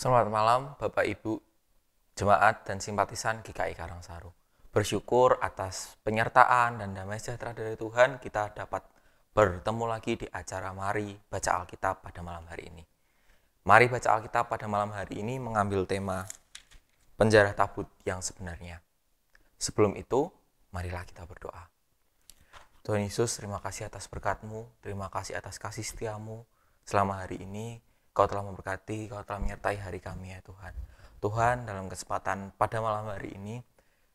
Selamat malam Bapak Ibu, jemaat dan simpatisan GKI Karangsaru. Bersyukur atas penyertaan dan damai sejahtera dari Tuhan kita dapat bertemu lagi di acara Mari Baca Alkitab pada malam hari ini. Mari Baca Alkitab pada malam hari ini mengambil tema penjara tabut yang sebenarnya. Sebelum itu, marilah kita berdoa. Tuhan Yesus, terima kasih atas berkatmu, terima kasih atas kasih setiamu selama hari ini Kau telah memberkati, Kau telah menyertai hari kami ya Tuhan. Tuhan, dalam kesempatan pada malam hari ini,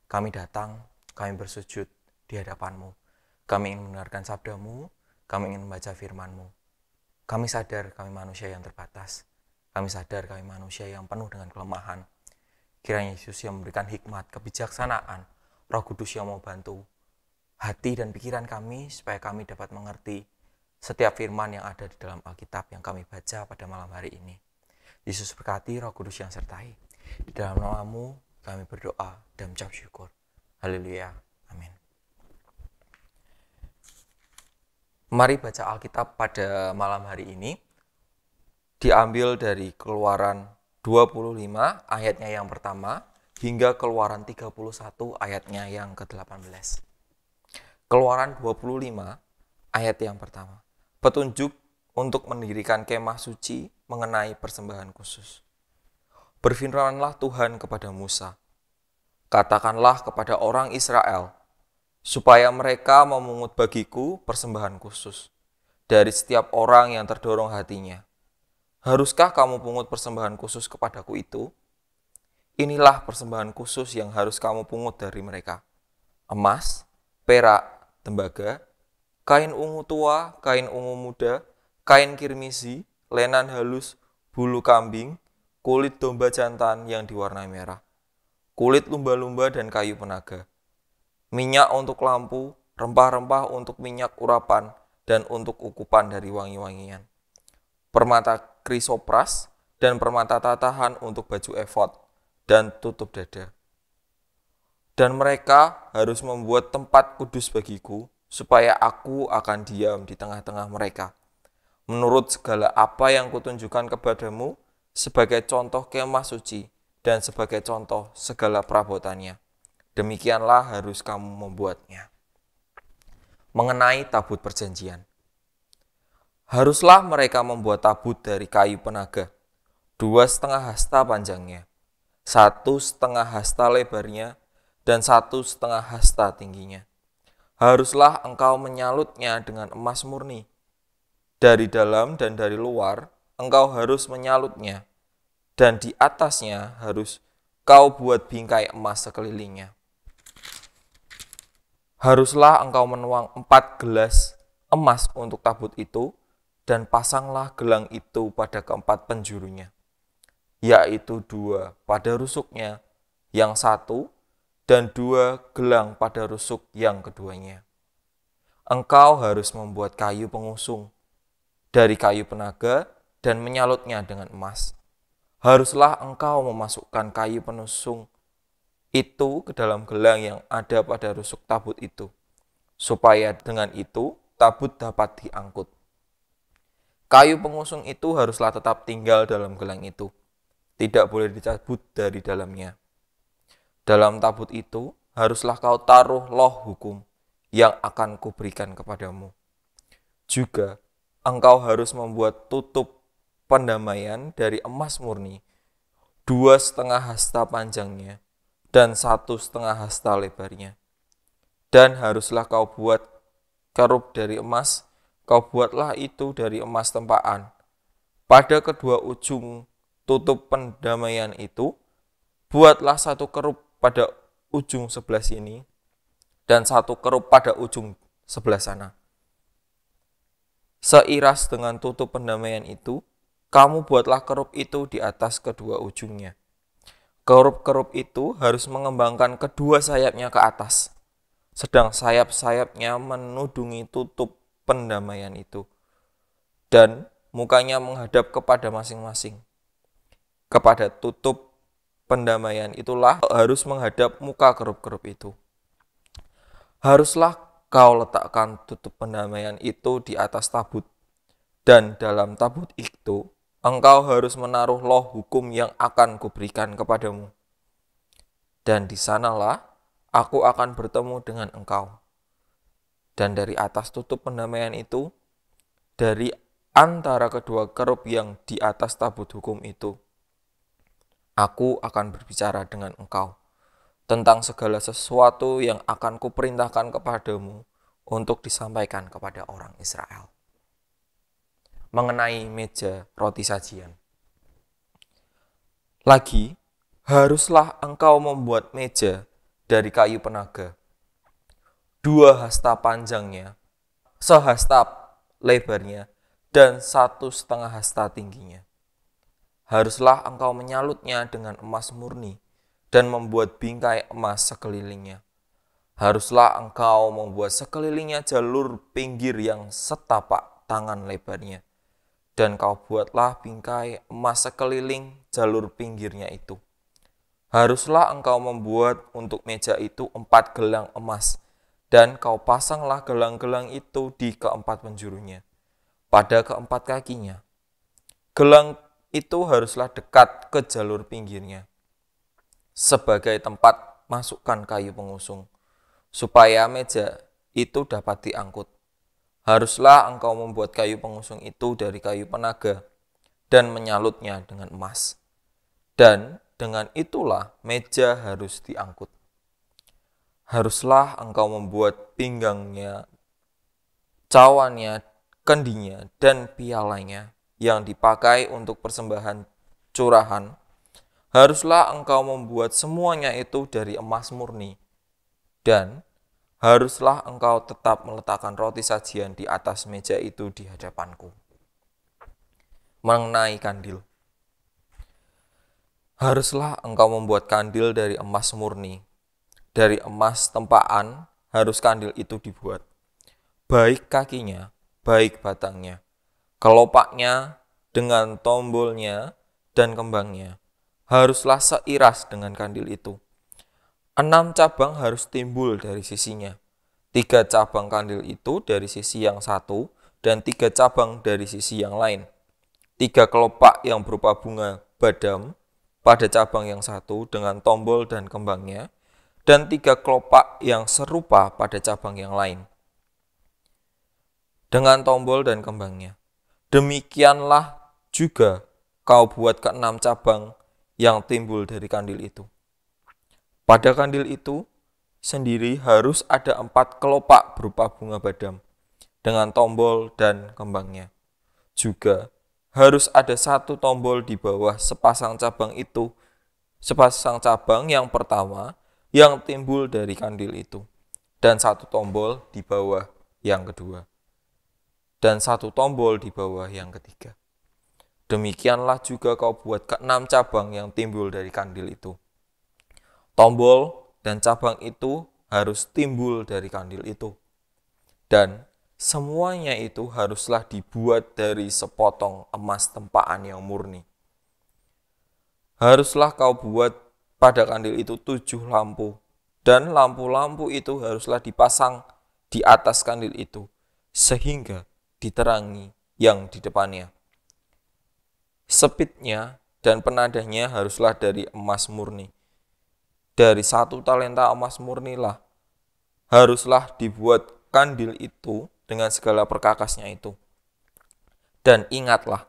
kami datang, kami bersujud di hadapan-Mu. Kami ingin mendengarkan sabdamu, kami ingin membaca firman-Mu. Kami sadar kami manusia yang terbatas. Kami sadar kami manusia yang penuh dengan kelemahan. Kiranya Yesus yang memberikan hikmat, kebijaksanaan, roh kudus yang mau bantu hati dan pikiran kami supaya kami dapat mengerti setiap firman yang ada di dalam Alkitab yang kami baca pada malam hari ini. Yesus berkati roh kudus yang sertai. Di dalam namamu kami berdoa dan mencap syukur. Haleluya. Amin. Mari baca Alkitab pada malam hari ini. Diambil dari keluaran 25 ayatnya yang pertama hingga keluaran 31 ayatnya yang ke-18. Keluaran 25 ayat yang pertama petunjuk untuk mendirikan kemah suci mengenai persembahan khusus. Berfirmanlah Tuhan kepada Musa, Katakanlah kepada orang Israel, supaya mereka memungut bagiku persembahan khusus dari setiap orang yang terdorong hatinya. Haruskah kamu pungut persembahan khusus kepadaku itu? Inilah persembahan khusus yang harus kamu pungut dari mereka. Emas, perak, tembaga, kain ungu tua, kain ungu muda, kain kirmizi, lenan halus, bulu kambing, kulit domba jantan yang diwarnai merah, kulit lumba-lumba dan kayu penaga, minyak untuk lampu, rempah-rempah untuk minyak urapan, dan untuk ukupan dari wangi-wangian, permata krisopras, dan permata tatahan untuk baju efod, dan tutup dada. Dan mereka harus membuat tempat kudus bagiku, supaya aku akan diam di tengah-tengah mereka. Menurut segala apa yang kutunjukkan kepadamu sebagai contoh kemah suci dan sebagai contoh segala perabotannya. Demikianlah harus kamu membuatnya. Mengenai tabut perjanjian. Haruslah mereka membuat tabut dari kayu penaga, dua setengah hasta panjangnya, satu setengah hasta lebarnya, dan satu setengah hasta tingginya haruslah engkau menyalutnya dengan emas murni. Dari dalam dan dari luar, engkau harus menyalutnya, dan di atasnya harus kau buat bingkai emas sekelilingnya. Haruslah engkau menuang empat gelas emas untuk tabut itu, dan pasanglah gelang itu pada keempat penjurunya, yaitu dua pada rusuknya, yang satu dan dua gelang pada rusuk yang keduanya. Engkau harus membuat kayu pengusung dari kayu penaga dan menyalutnya dengan emas. Haruslah engkau memasukkan kayu penusung itu ke dalam gelang yang ada pada rusuk tabut itu, supaya dengan itu tabut dapat diangkut. Kayu pengusung itu haruslah tetap tinggal dalam gelang itu, tidak boleh dicabut dari dalamnya. Dalam tabut itu haruslah kau taruh loh hukum yang akan kuberikan kepadamu. Juga engkau harus membuat tutup pendamaian dari emas murni, dua setengah hasta panjangnya, dan satu setengah hasta lebarnya. Dan haruslah kau buat kerup dari emas, kau buatlah itu dari emas tempaan. Pada kedua ujung tutup pendamaian itu, buatlah satu kerup pada ujung sebelah sini dan satu kerup pada ujung sebelah sana. Seiras dengan tutup pendamaian itu, kamu buatlah kerup itu di atas kedua ujungnya. Kerup-kerup itu harus mengembangkan kedua sayapnya ke atas, sedang sayap-sayapnya menudungi tutup pendamaian itu, dan mukanya menghadap kepada masing-masing, kepada tutup pendamaian itulah harus menghadap muka kerup-kerup itu. Haruslah kau letakkan tutup pendamaian itu di atas tabut, dan dalam tabut itu engkau harus menaruh loh hukum yang akan kuberikan kepadamu. Dan di sanalah aku akan bertemu dengan engkau. Dan dari atas tutup pendamaian itu, dari antara kedua kerup yang di atas tabut hukum itu, Aku akan berbicara dengan engkau tentang segala sesuatu yang akan kuperintahkan kepadamu untuk disampaikan kepada orang Israel. Mengenai meja roti sajian. Lagi, haruslah engkau membuat meja dari kayu penaga. Dua hasta panjangnya, sehasta lebarnya, dan satu setengah hasta tingginya haruslah engkau menyalutnya dengan emas murni dan membuat bingkai emas sekelilingnya. Haruslah engkau membuat sekelilingnya jalur pinggir yang setapak tangan lebarnya. Dan kau buatlah bingkai emas sekeliling jalur pinggirnya itu. Haruslah engkau membuat untuk meja itu empat gelang emas, dan kau pasanglah gelang-gelang itu di keempat penjurunya, pada keempat kakinya. Gelang itu haruslah dekat ke jalur pinggirnya sebagai tempat masukkan kayu pengusung supaya meja itu dapat diangkut. Haruslah engkau membuat kayu pengusung itu dari kayu penaga dan menyalutnya dengan emas. Dan dengan itulah meja harus diangkut. Haruslah engkau membuat pinggangnya, cawannya, kendinya, dan pialanya yang dipakai untuk persembahan curahan, haruslah engkau membuat semuanya itu dari emas murni, dan haruslah engkau tetap meletakkan roti sajian di atas meja itu di hadapanku. Mengenai kandil. Haruslah engkau membuat kandil dari emas murni. Dari emas tempaan harus kandil itu dibuat. Baik kakinya, baik batangnya kelopaknya dengan tombolnya dan kembangnya. Haruslah seiras dengan kandil itu. Enam cabang harus timbul dari sisinya. Tiga cabang kandil itu dari sisi yang satu dan tiga cabang dari sisi yang lain. Tiga kelopak yang berupa bunga badam pada cabang yang satu dengan tombol dan kembangnya, dan tiga kelopak yang serupa pada cabang yang lain dengan tombol dan kembangnya demikianlah juga kau buat keenam cabang yang timbul dari kandil itu. Pada kandil itu sendiri harus ada empat kelopak berupa bunga badam dengan tombol dan kembangnya. Juga harus ada satu tombol di bawah sepasang cabang itu, sepasang cabang yang pertama yang timbul dari kandil itu, dan satu tombol di bawah yang kedua dan satu tombol di bawah yang ketiga. Demikianlah juga kau buat ke enam cabang yang timbul dari kandil itu. Tombol dan cabang itu harus timbul dari kandil itu. Dan semuanya itu haruslah dibuat dari sepotong emas tempaan yang murni. Haruslah kau buat pada kandil itu tujuh lampu, dan lampu-lampu itu haruslah dipasang di atas kandil itu, sehingga diterangi yang di depannya. Sepitnya dan penadahnya haruslah dari emas murni. Dari satu talenta emas murnilah haruslah dibuat kandil itu dengan segala perkakasnya itu. Dan ingatlah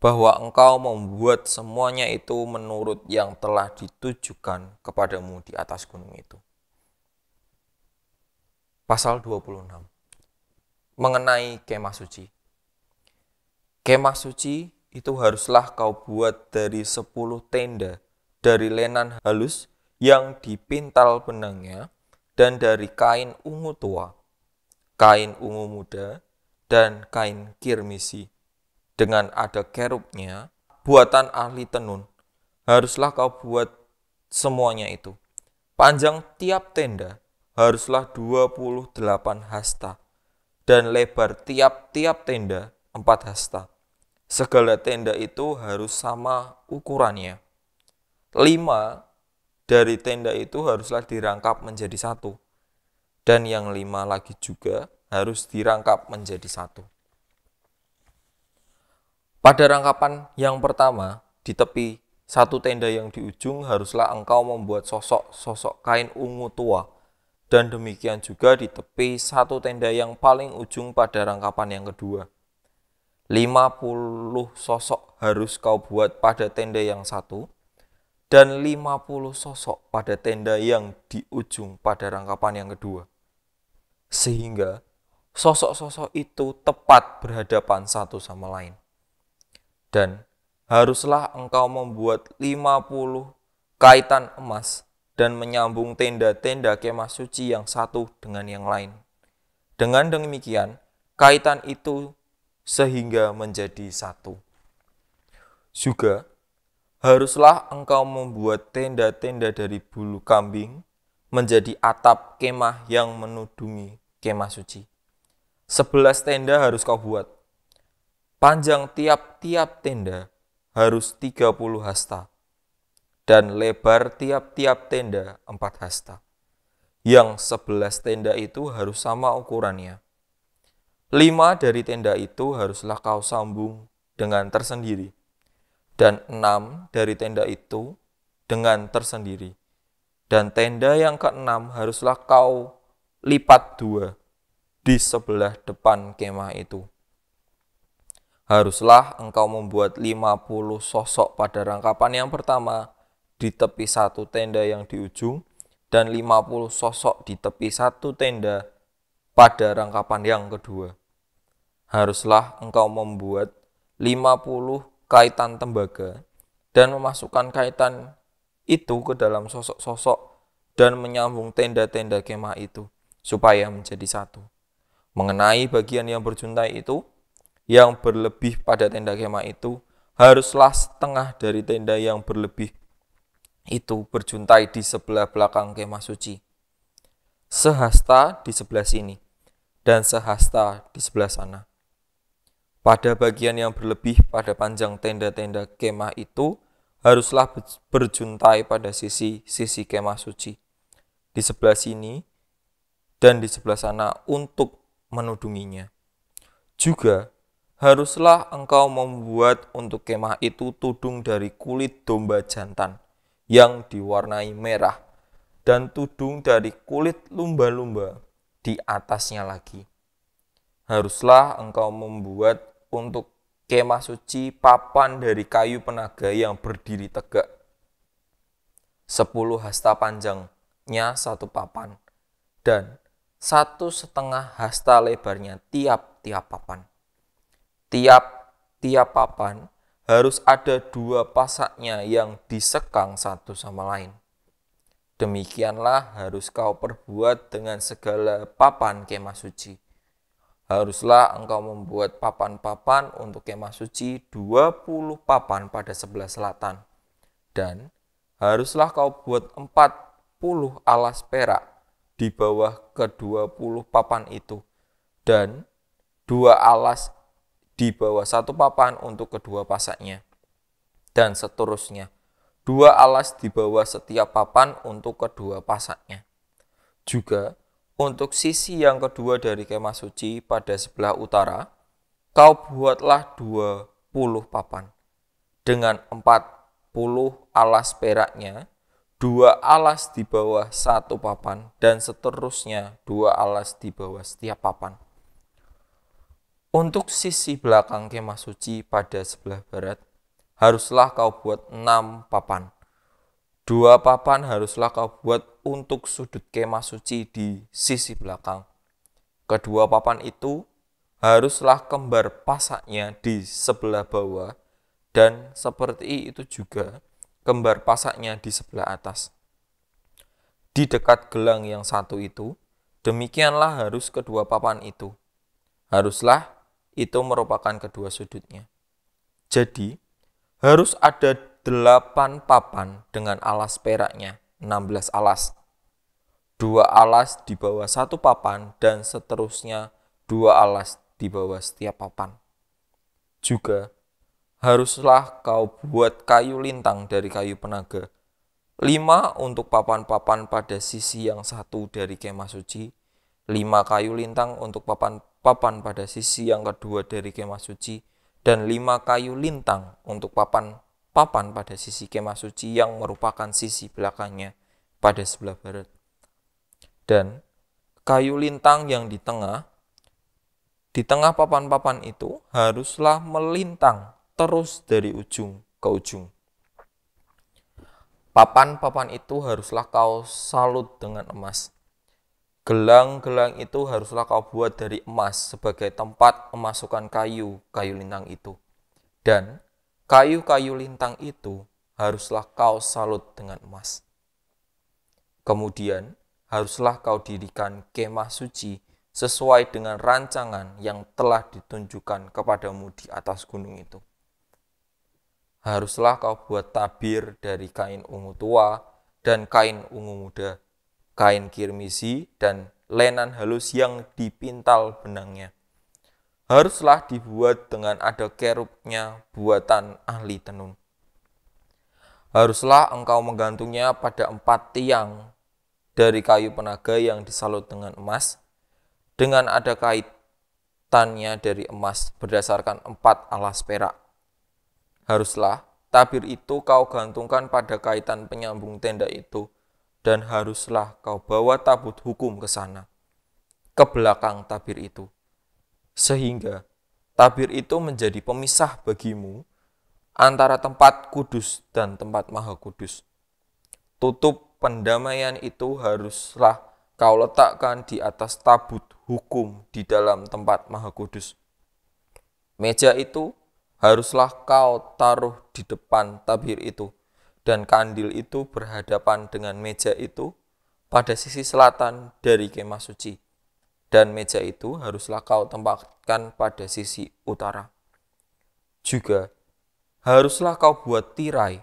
bahwa engkau membuat semuanya itu menurut yang telah ditujukan kepadamu di atas gunung itu. Pasal 26 mengenai kemah suci. Kemah suci itu haruslah kau buat dari sepuluh tenda dari lenan halus yang dipintal benangnya dan dari kain ungu tua, kain ungu muda, dan kain kirmisi. Dengan ada kerupnya buatan ahli tenun, haruslah kau buat semuanya itu. Panjang tiap tenda haruslah 28 hasta dan lebar tiap-tiap tenda empat hasta. Segala tenda itu harus sama ukurannya. Lima dari tenda itu haruslah dirangkap menjadi satu. Dan yang lima lagi juga harus dirangkap menjadi satu. Pada rangkapan yang pertama, di tepi satu tenda yang di ujung haruslah engkau membuat sosok-sosok kain ungu tua dan demikian juga di tepi satu tenda yang paling ujung pada rangkapan yang kedua. 50 sosok harus kau buat pada tenda yang satu dan 50 sosok pada tenda yang di ujung pada rangkapan yang kedua. Sehingga sosok-sosok itu tepat berhadapan satu sama lain. Dan haruslah engkau membuat 50 kaitan emas dan menyambung tenda-tenda kemah suci yang satu dengan yang lain. Dengan demikian, kaitan itu sehingga menjadi satu. Juga, haruslah engkau membuat tenda-tenda dari bulu kambing menjadi atap kemah yang menudungi kemah suci. Sebelas tenda harus kau buat. Panjang tiap-tiap tenda harus 30 hasta dan lebar tiap-tiap tenda empat hasta. Yang sebelas tenda itu harus sama ukurannya. Lima dari tenda itu haruslah kau sambung dengan tersendiri, dan enam dari tenda itu dengan tersendiri. Dan tenda yang keenam haruslah kau lipat dua di sebelah depan kemah itu. Haruslah engkau membuat lima puluh sosok pada rangkapan yang pertama, di tepi satu tenda yang di ujung dan 50 sosok di tepi satu tenda pada rangkapan yang kedua. Haruslah engkau membuat 50 kaitan tembaga dan memasukkan kaitan itu ke dalam sosok-sosok dan menyambung tenda-tenda kemah itu supaya menjadi satu. Mengenai bagian yang berjuntai itu, yang berlebih pada tenda kemah itu, haruslah setengah dari tenda yang berlebih itu berjuntai di sebelah belakang kemah suci. Sehasta di sebelah sini dan sehasta di sebelah sana. Pada bagian yang berlebih pada panjang tenda-tenda kemah itu haruslah berjuntai pada sisi-sisi kemah suci. Di sebelah sini dan di sebelah sana untuk menudunginya. Juga haruslah engkau membuat untuk kemah itu tudung dari kulit domba jantan yang diwarnai merah dan tudung dari kulit lumba-lumba di atasnya lagi. Haruslah engkau membuat untuk kemah suci papan dari kayu penaga yang berdiri tegak. Sepuluh hasta panjangnya satu papan, dan satu setengah hasta lebarnya tiap-tiap papan. Tiap-tiap papan harus ada dua pasaknya yang disekang satu sama lain. Demikianlah harus kau perbuat dengan segala papan kemah suci. Haruslah engkau membuat papan-papan untuk kemah suci 20 papan pada sebelah selatan. Dan haruslah kau buat 40 alas perak di bawah ke-20 papan itu. Dan dua alas di bawah satu papan untuk kedua pasaknya, dan seterusnya. Dua alas di bawah setiap papan untuk kedua pasaknya. Juga untuk sisi yang kedua dari kemah suci pada sebelah utara, kau buatlah dua puluh papan dengan empat puluh alas peraknya, dua alas di bawah satu papan, dan seterusnya dua alas di bawah setiap papan. Untuk sisi belakang kemah suci pada sebelah barat, haruslah kau buat enam papan. Dua papan haruslah kau buat untuk sudut kemah suci di sisi belakang. Kedua papan itu haruslah kembar pasaknya di sebelah bawah dan seperti itu juga kembar pasaknya di sebelah atas. Di dekat gelang yang satu itu, demikianlah harus kedua papan itu. Haruslah itu merupakan kedua sudutnya. Jadi, harus ada delapan papan dengan alas peraknya, 16 alas. Dua alas di bawah satu papan dan seterusnya dua alas di bawah setiap papan. Juga haruslah kau buat kayu lintang dari kayu penaga. Lima untuk papan-papan pada sisi yang satu dari kemah suci, lima kayu lintang untuk papan papan pada sisi yang kedua dari kemah suci, dan lima kayu lintang untuk papan papan pada sisi kemah suci yang merupakan sisi belakangnya pada sebelah barat. Dan kayu lintang yang di tengah, di tengah papan-papan itu haruslah melintang terus dari ujung ke ujung. Papan-papan itu haruslah kau salut dengan emas. Gelang-gelang itu haruslah kau buat dari emas sebagai tempat memasukkan kayu, kayu lintang itu. Dan kayu-kayu lintang itu haruslah kau salut dengan emas. Kemudian haruslah kau dirikan kemah suci sesuai dengan rancangan yang telah ditunjukkan kepadamu di atas gunung itu. Haruslah kau buat tabir dari kain ungu tua dan kain ungu muda kain kirmisi, dan lenan halus yang dipintal benangnya. Haruslah dibuat dengan ada kerupnya buatan ahli tenun. Haruslah engkau menggantungnya pada empat tiang dari kayu penaga yang disalut dengan emas, dengan ada kaitannya dari emas berdasarkan empat alas perak. Haruslah tabir itu kau gantungkan pada kaitan penyambung tenda itu, dan haruslah kau bawa tabut hukum ke sana, ke belakang tabir itu, sehingga tabir itu menjadi pemisah bagimu antara tempat kudus dan tempat maha kudus. Tutup pendamaian itu haruslah kau letakkan di atas tabut hukum di dalam tempat maha kudus. Meja itu haruslah kau taruh di depan tabir itu dan kandil itu berhadapan dengan meja itu pada sisi selatan dari kemah suci. Dan meja itu haruslah kau tempatkan pada sisi utara. Juga haruslah kau buat tirai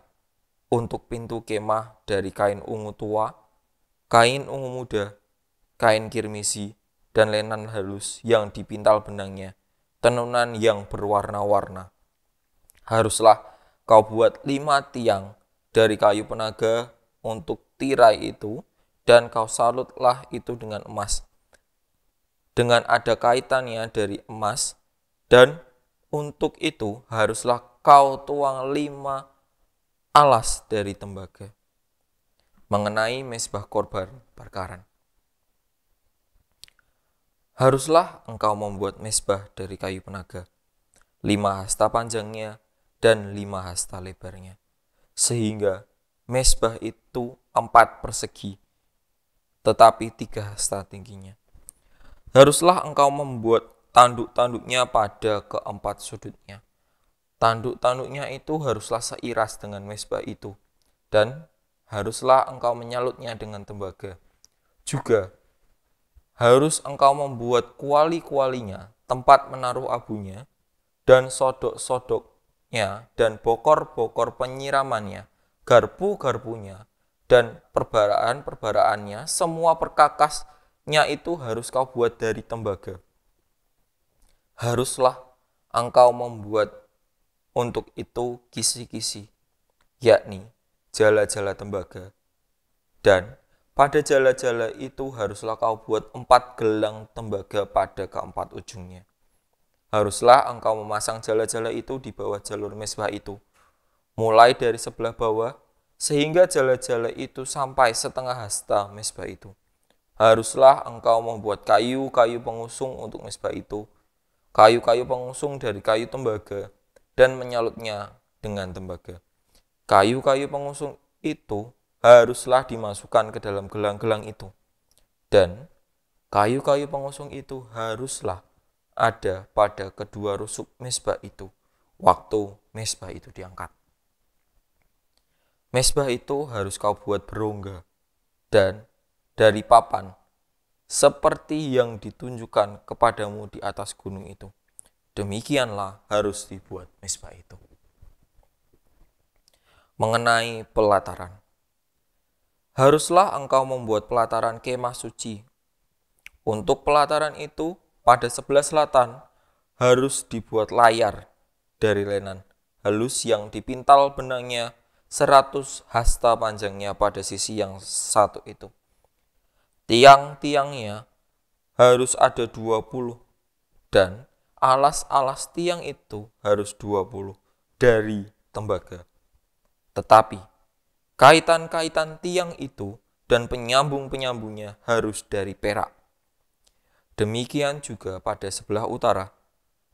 untuk pintu kemah dari kain ungu tua, kain ungu muda, kain kirmisi, dan lenan halus yang dipintal benangnya, tenunan yang berwarna-warna. Haruslah kau buat lima tiang dari kayu penaga untuk tirai itu dan kau salutlah itu dengan emas. Dengan ada kaitannya dari emas dan untuk itu haruslah kau tuang lima alas dari tembaga. Mengenai mesbah korban perkaran. Haruslah engkau membuat mesbah dari kayu penaga, lima hasta panjangnya dan lima hasta lebarnya sehingga mesbah itu empat persegi, tetapi tiga hasta tingginya. Haruslah engkau membuat tanduk-tanduknya pada keempat sudutnya. Tanduk-tanduknya itu haruslah seiras dengan mesbah itu, dan haruslah engkau menyalutnya dengan tembaga. Juga harus engkau membuat kuali-kualinya tempat menaruh abunya, dan sodok-sodok nya dan bokor-bokor penyiramannya, garpu-garpunya, dan perbaraan-perbaraannya, semua perkakasnya itu harus kau buat dari tembaga. Haruslah engkau membuat untuk itu kisi-kisi, yakni jala-jala tembaga. Dan pada jala-jala itu haruslah kau buat empat gelang tembaga pada keempat ujungnya. Haruslah engkau memasang jala-jala itu di bawah jalur mesbah itu, mulai dari sebelah bawah, sehingga jala-jala itu sampai setengah hasta mesbah itu. Haruslah engkau membuat kayu-kayu pengusung untuk mesbah itu, kayu-kayu pengusung dari kayu tembaga, dan menyalutnya dengan tembaga. Kayu-kayu pengusung itu haruslah dimasukkan ke dalam gelang-gelang itu. Dan kayu-kayu pengusung itu haruslah ada pada kedua rusuk mesbah itu waktu mesbah itu diangkat. Mesbah itu harus kau buat berongga dan dari papan seperti yang ditunjukkan kepadamu di atas gunung itu. Demikianlah harus dibuat mesbah itu. Mengenai pelataran. Haruslah engkau membuat pelataran kemah suci. Untuk pelataran itu pada sebelah selatan harus dibuat layar dari lenan halus yang dipintal benangnya 100 hasta panjangnya pada sisi yang satu itu. Tiang-tiangnya harus ada 20 dan alas-alas tiang itu harus 20 dari tembaga. Tetapi kaitan-kaitan tiang itu dan penyambung-penyambungnya harus dari perak. Demikian juga pada sebelah utara,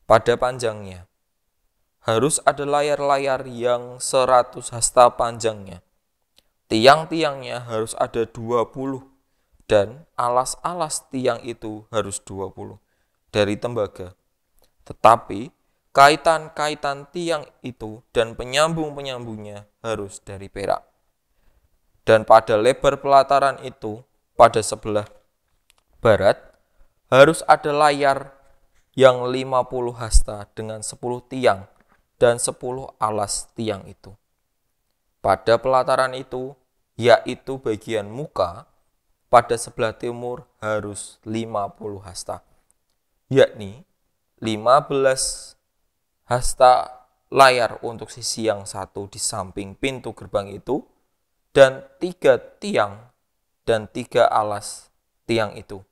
pada panjangnya. Harus ada layar-layar yang seratus hasta panjangnya. Tiang-tiangnya harus ada dua puluh, dan alas-alas tiang itu harus dua puluh dari tembaga. Tetapi kaitan-kaitan tiang itu dan penyambung-penyambungnya harus dari perak. Dan pada lebar pelataran itu, pada sebelah barat harus ada layar yang 50 hasta dengan 10 tiang dan 10 alas tiang itu. Pada pelataran itu, yaitu bagian muka, pada sebelah timur harus 50 hasta, yakni 15 hasta layar untuk sisi yang satu di samping pintu gerbang itu, dan tiga tiang dan tiga alas tiang itu.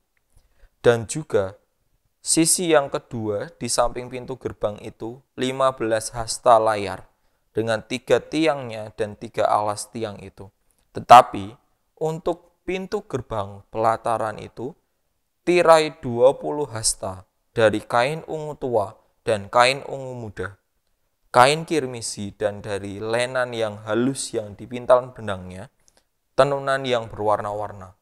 Dan juga sisi yang kedua di samping pintu gerbang itu 15 hasta layar dengan tiga tiangnya dan tiga alas tiang itu. Tetapi untuk pintu gerbang pelataran itu tirai 20 hasta dari kain ungu tua dan kain ungu muda, kain kirmisi dan dari lenan yang halus yang dipintal benangnya, tenunan yang berwarna-warna.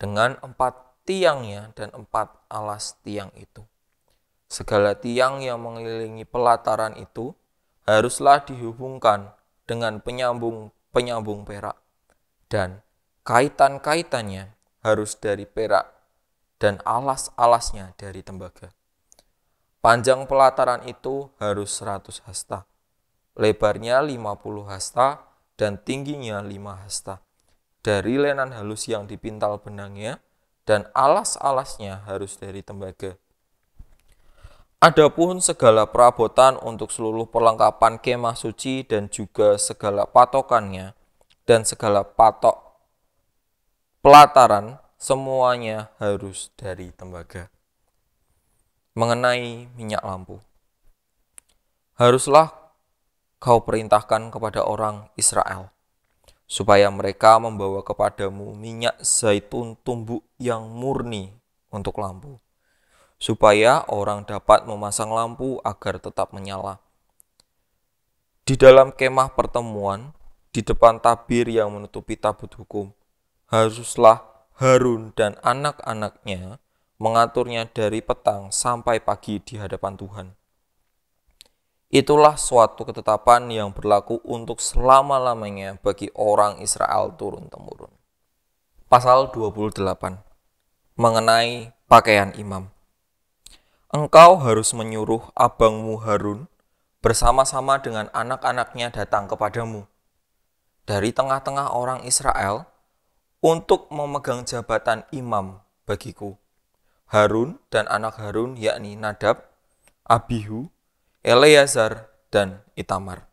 Dengan empat tiangnya dan empat alas tiang itu. Segala tiang yang mengelilingi pelataran itu haruslah dihubungkan dengan penyambung-penyambung perak dan kaitan-kaitannya harus dari perak dan alas-alasnya dari tembaga. Panjang pelataran itu harus 100 hasta, lebarnya 50 hasta, dan tingginya 5 hasta. Dari lenan halus yang dipintal benangnya, dan alas-alasnya harus dari tembaga. Adapun segala perabotan untuk seluruh perlengkapan kemah suci dan juga segala patokannya dan segala patok pelataran semuanya harus dari tembaga. Mengenai minyak lampu. Haruslah kau perintahkan kepada orang Israel supaya mereka membawa kepadamu minyak zaitun tumbuk yang murni untuk lampu, supaya orang dapat memasang lampu agar tetap menyala. Di dalam kemah pertemuan, di depan tabir yang menutupi tabut hukum, haruslah Harun dan anak-anaknya mengaturnya dari petang sampai pagi di hadapan Tuhan. Itulah suatu ketetapan yang berlaku untuk selama-lamanya bagi orang Israel turun-temurun. Pasal 28 Mengenai pakaian imam Engkau harus menyuruh abangmu Harun bersama-sama dengan anak-anaknya datang kepadamu dari tengah-tengah orang Israel untuk memegang jabatan imam bagiku. Harun dan anak Harun yakni Nadab, Abihu, Eleazar, dan Itamar.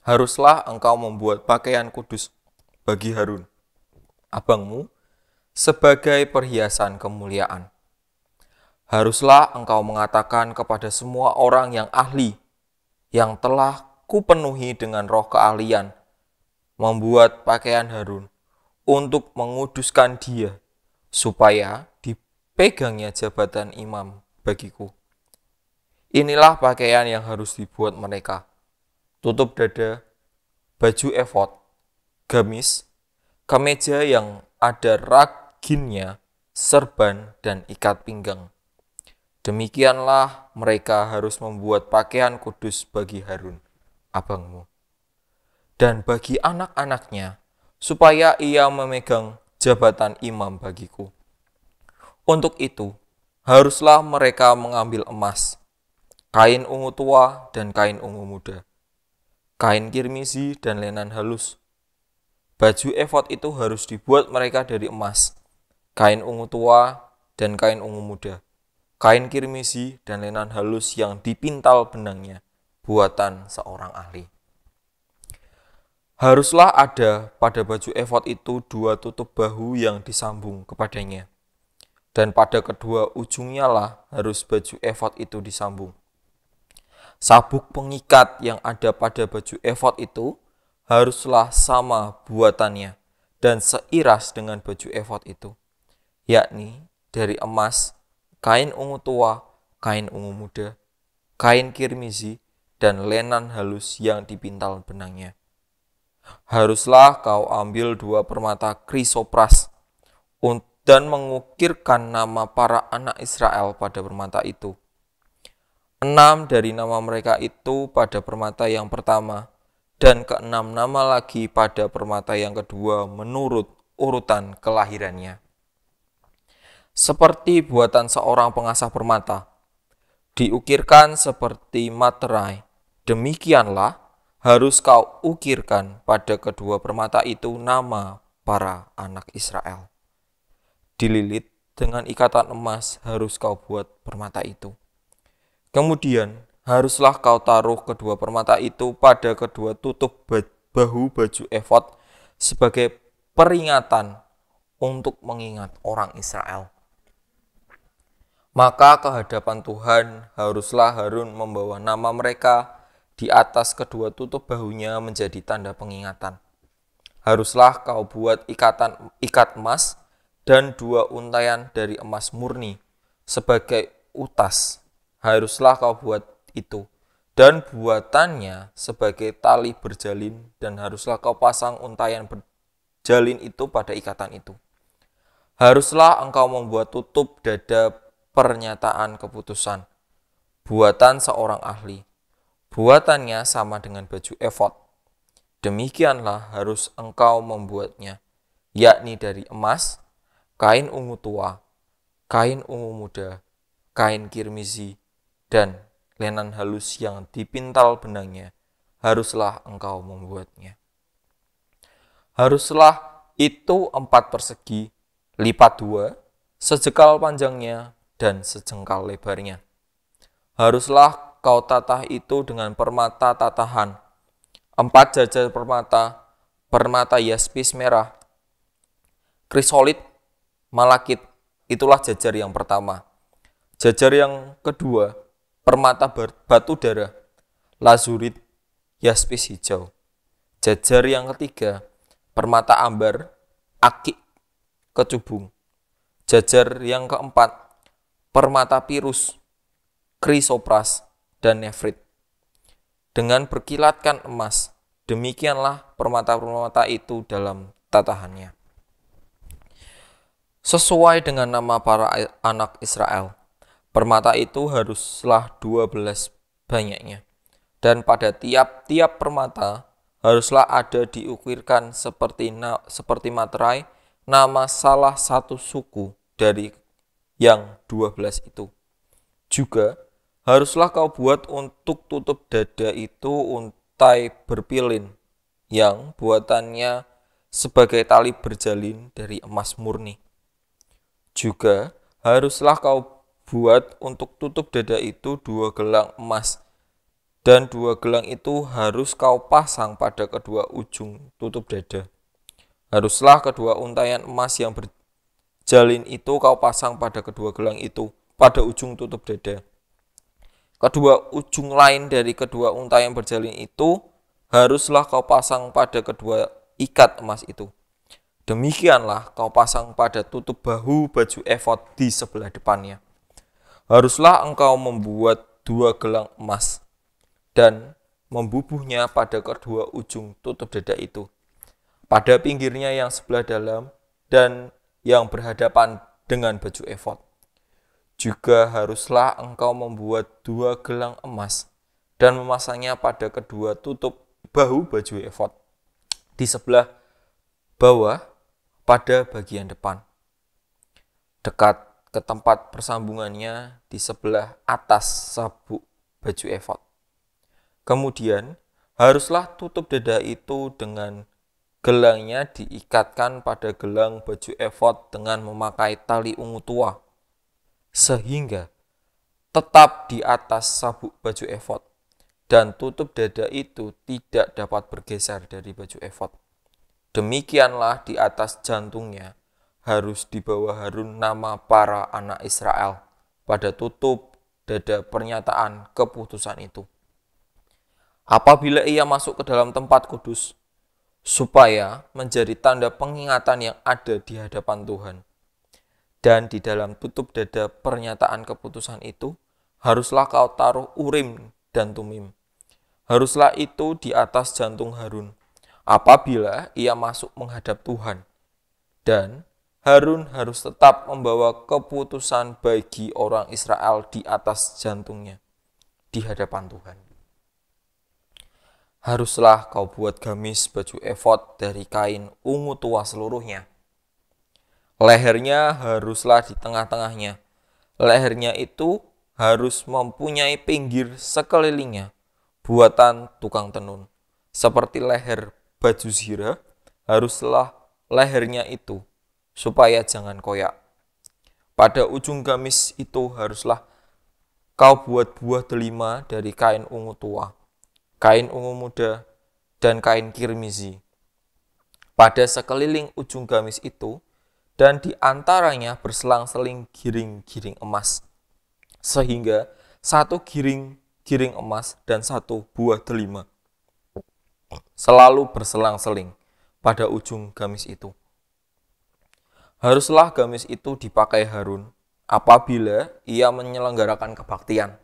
Haruslah engkau membuat pakaian kudus bagi Harun, abangmu, sebagai perhiasan kemuliaan. Haruslah engkau mengatakan kepada semua orang yang ahli, yang telah kupenuhi dengan roh keahlian, membuat pakaian Harun untuk menguduskan dia, supaya dipegangnya jabatan imam bagiku. Inilah pakaian yang harus dibuat mereka. Tutup dada, baju efot, gamis, kemeja yang ada raginnya, serban, dan ikat pinggang. Demikianlah mereka harus membuat pakaian kudus bagi Harun, abangmu, dan bagi anak-anaknya, supaya ia memegang jabatan imam bagiku. Untuk itu, haruslah mereka mengambil emas, kain ungu tua dan kain ungu muda, kain kirmizi dan lenan halus. Baju efot itu harus dibuat mereka dari emas, kain ungu tua dan kain ungu muda, kain kirmizi dan lenan halus yang dipintal benangnya, buatan seorang ahli. Haruslah ada pada baju efot itu dua tutup bahu yang disambung kepadanya, dan pada kedua ujungnya lah harus baju efot itu disambung sabuk pengikat yang ada pada baju efod itu haruslah sama buatannya dan seiras dengan baju efod itu, yakni dari emas, kain ungu tua, kain ungu muda, kain kirmizi, dan lenan halus yang dipintal benangnya. Haruslah kau ambil dua permata krisopras dan mengukirkan nama para anak Israel pada permata itu Enam dari nama mereka itu pada permata yang pertama, dan keenam nama lagi pada permata yang kedua menurut urutan kelahirannya. Seperti buatan seorang pengasah permata, diukirkan seperti materai, demikianlah harus kau ukirkan pada kedua permata itu nama para anak Israel. Dililit dengan ikatan emas harus kau buat permata itu. Kemudian haruslah kau taruh kedua permata itu pada kedua tutup bahu baju efod sebagai peringatan untuk mengingat orang Israel. Maka kehadapan Tuhan haruslah Harun membawa nama mereka di atas kedua tutup bahunya menjadi tanda pengingatan. Haruslah kau buat ikatan ikat emas dan dua untayan dari emas murni sebagai utas haruslah kau buat itu. Dan buatannya sebagai tali berjalin dan haruslah kau pasang untayan berjalin itu pada ikatan itu. Haruslah engkau membuat tutup dada pernyataan keputusan. Buatan seorang ahli. Buatannya sama dengan baju efod. Demikianlah harus engkau membuatnya, yakni dari emas, kain ungu tua, kain ungu muda, kain kirmizi, dan lenan halus yang dipintal benangnya, haruslah engkau membuatnya. Haruslah itu empat persegi, lipat dua, sejekal panjangnya, dan sejengkal lebarnya. Haruslah kau tatah itu dengan permata tatahan, empat jajar permata, permata yaspis merah, krisolit, malakit, itulah jajar yang pertama. Jajar yang kedua permata batu darah, lazurit, yaspis hijau. Jajar yang ketiga, permata ambar, akik, kecubung. Jajar yang keempat, permata pirus, krisopras, dan nefrit. Dengan berkilatkan emas, demikianlah permata-permata itu dalam tatahannya. Sesuai dengan nama para anak Israel, Permata itu haruslah 12 banyaknya. Dan pada tiap-tiap permata haruslah ada diukirkan seperti na, seperti materai nama salah satu suku dari yang 12 itu. Juga haruslah kau buat untuk tutup dada itu untai berpilin yang buatannya sebagai tali berjalin dari emas murni. Juga haruslah kau buat untuk tutup dada itu dua gelang emas dan dua gelang itu harus kau pasang pada kedua ujung tutup dada. Haruslah kedua untayan emas yang berjalin itu kau pasang pada kedua gelang itu pada ujung tutup dada. Kedua ujung lain dari kedua untayan berjalin itu haruslah kau pasang pada kedua ikat emas itu. Demikianlah kau pasang pada tutup bahu baju efod di sebelah depannya. Haruslah engkau membuat dua gelang emas dan membubuhnya pada kedua ujung tutup dada itu, pada pinggirnya yang sebelah dalam dan yang berhadapan dengan baju efod. Juga haruslah engkau membuat dua gelang emas dan memasangnya pada kedua tutup bahu baju efod di sebelah bawah pada bagian depan, dekat ke tempat persambungannya di sebelah atas sabuk baju efot. Kemudian, haruslah tutup dada itu dengan gelangnya diikatkan pada gelang baju efot dengan memakai tali ungu tua, sehingga tetap di atas sabuk baju efot dan tutup dada itu tidak dapat bergeser dari baju efot. Demikianlah di atas jantungnya harus dibawa Harun nama para anak Israel pada tutup dada pernyataan keputusan itu. Apabila ia masuk ke dalam tempat kudus, supaya menjadi tanda pengingatan yang ada di hadapan Tuhan. Dan di dalam tutup dada pernyataan keputusan itu, haruslah kau taruh urim dan tumim. Haruslah itu di atas jantung Harun, apabila ia masuk menghadap Tuhan. Dan Harun harus tetap membawa keputusan bagi orang Israel di atas jantungnya, di hadapan Tuhan. Haruslah kau buat gamis baju efod dari kain ungu tua seluruhnya. Lehernya haruslah di tengah-tengahnya. Lehernya itu harus mempunyai pinggir sekelilingnya, buatan tukang tenun. Seperti leher baju zirah, haruslah lehernya itu supaya jangan koyak. Pada ujung gamis itu haruslah kau buat buah delima dari kain ungu tua, kain ungu muda, dan kain kirmizi. Pada sekeliling ujung gamis itu, dan di antaranya berselang-seling giring-giring emas, sehingga satu giring-giring emas dan satu buah delima selalu berselang-seling pada ujung gamis itu. Haruslah gamis itu dipakai Harun apabila ia menyelenggarakan kebaktian.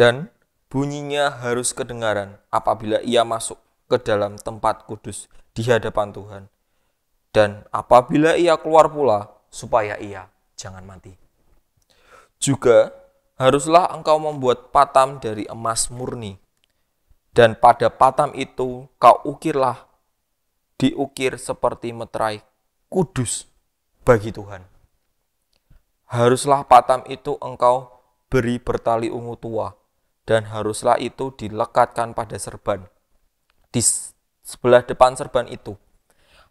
Dan bunyinya harus kedengaran apabila ia masuk ke dalam tempat kudus di hadapan Tuhan. Dan apabila ia keluar pula, supaya ia jangan mati. Juga haruslah engkau membuat patam dari emas murni. Dan pada patam itu kau ukirlah, diukir seperti meterai kudus bagi Tuhan. Haruslah patam itu engkau beri bertali ungu tua, dan haruslah itu dilekatkan pada serban. Di sebelah depan serban itu,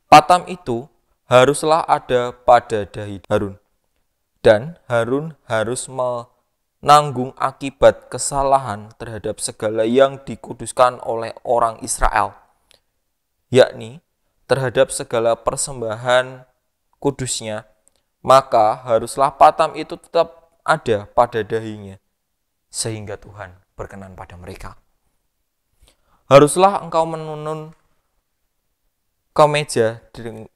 patam itu haruslah ada pada dahi Harun. Dan Harun harus menanggung akibat kesalahan terhadap segala yang dikuduskan oleh orang Israel, yakni terhadap segala persembahan kudusnya, maka haruslah patam itu tetap ada pada dahinya, sehingga Tuhan berkenan pada mereka. Haruslah engkau menenun kemeja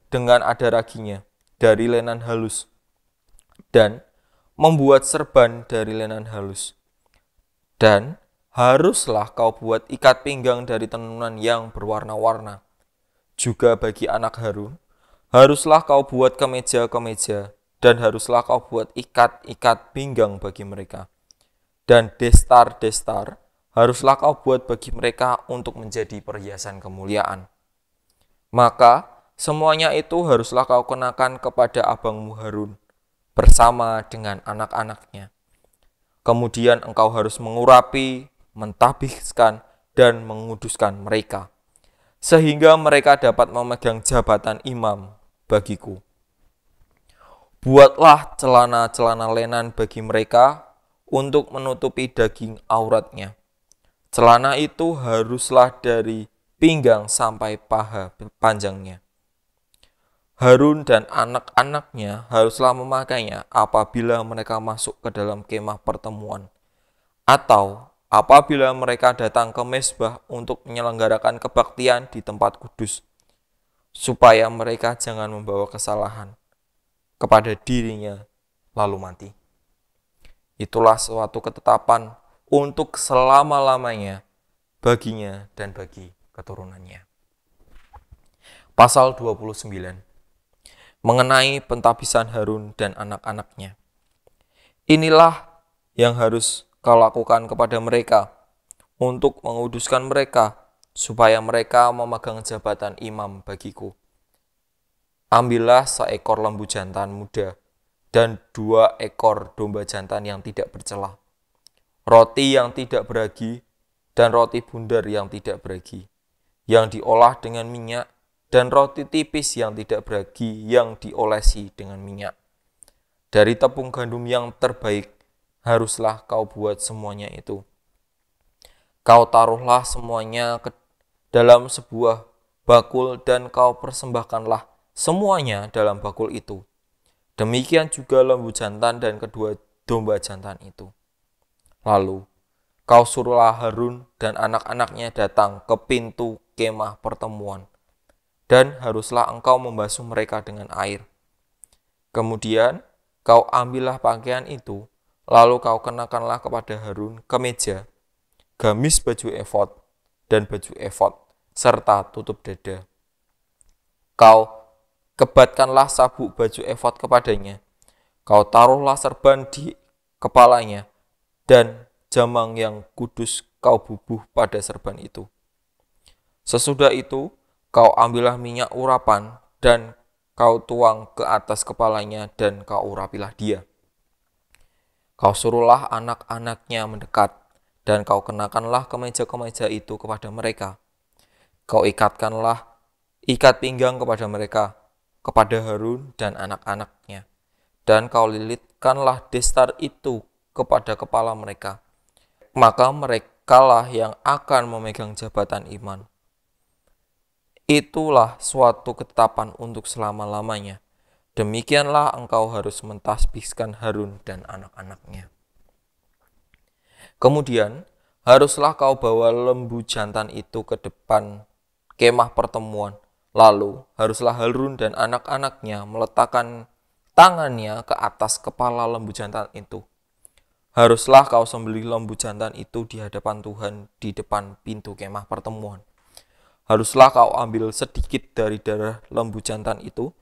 dengan ada raginya dari lenan halus dan membuat serban dari lenan halus. Dan haruslah kau buat ikat pinggang dari tenunan yang berwarna-warna juga bagi anak Harun, haruslah kau buat kemeja-kemeja, dan haruslah kau buat ikat-ikat pinggang bagi mereka. Dan destar-destar haruslah kau buat bagi mereka untuk menjadi perhiasan kemuliaan. Maka semuanya itu haruslah kau kenakan kepada abangmu Harun bersama dengan anak-anaknya. Kemudian engkau harus mengurapi, mentabihkan, dan menguduskan mereka sehingga mereka dapat memegang jabatan imam bagiku. Buatlah celana-celana lenan bagi mereka untuk menutupi daging auratnya. Celana itu haruslah dari pinggang sampai paha panjangnya. Harun dan anak-anaknya haruslah memakainya apabila mereka masuk ke dalam kemah pertemuan atau apabila mereka datang ke mesbah untuk menyelenggarakan kebaktian di tempat kudus, supaya mereka jangan membawa kesalahan kepada dirinya lalu mati. Itulah suatu ketetapan untuk selama-lamanya baginya dan bagi keturunannya. Pasal 29 mengenai pentapisan Harun dan anak-anaknya. Inilah yang harus kau lakukan kepada mereka untuk menguduskan mereka supaya mereka memegang jabatan imam bagiku. Ambillah seekor lembu jantan muda dan dua ekor domba jantan yang tidak bercelah, roti yang tidak beragi, dan roti bundar yang tidak beragi, yang diolah dengan minyak, dan roti tipis yang tidak beragi yang diolesi dengan minyak. Dari tepung gandum yang terbaik haruslah kau buat semuanya itu. Kau taruhlah semuanya ke dalam sebuah bakul dan kau persembahkanlah semuanya dalam bakul itu. Demikian juga lembu jantan dan kedua domba jantan itu. Lalu, kau suruhlah Harun dan anak-anaknya datang ke pintu kemah pertemuan, dan haruslah engkau membasuh mereka dengan air. Kemudian, kau ambillah pakaian itu Lalu kau kenakanlah kepada Harun kemeja, gamis baju efod, dan baju efod, serta tutup dada. Kau kebatkanlah sabuk baju efod kepadanya. Kau taruhlah serban di kepalanya, dan jamang yang kudus kau bubuh pada serban itu. Sesudah itu, kau ambillah minyak urapan, dan kau tuang ke atas kepalanya, dan kau urapilah dia.' Kau suruhlah anak-anaknya mendekat, dan kau kenakanlah kemeja-kemeja itu kepada mereka. Kau ikatkanlah ikat pinggang kepada mereka, kepada Harun dan anak-anaknya. Dan kau lilitkanlah destar itu kepada kepala mereka. Maka merekalah yang akan memegang jabatan iman. Itulah suatu ketetapan untuk selama-lamanya Demikianlah engkau harus mentasbihkan Harun dan anak-anaknya. Kemudian, haruslah kau bawa lembu jantan itu ke depan kemah pertemuan. Lalu, haruslah Harun dan anak-anaknya meletakkan tangannya ke atas kepala lembu jantan itu. Haruslah kau sembeli lembu jantan itu di hadapan Tuhan di depan pintu kemah pertemuan. Haruslah kau ambil sedikit dari darah lembu jantan itu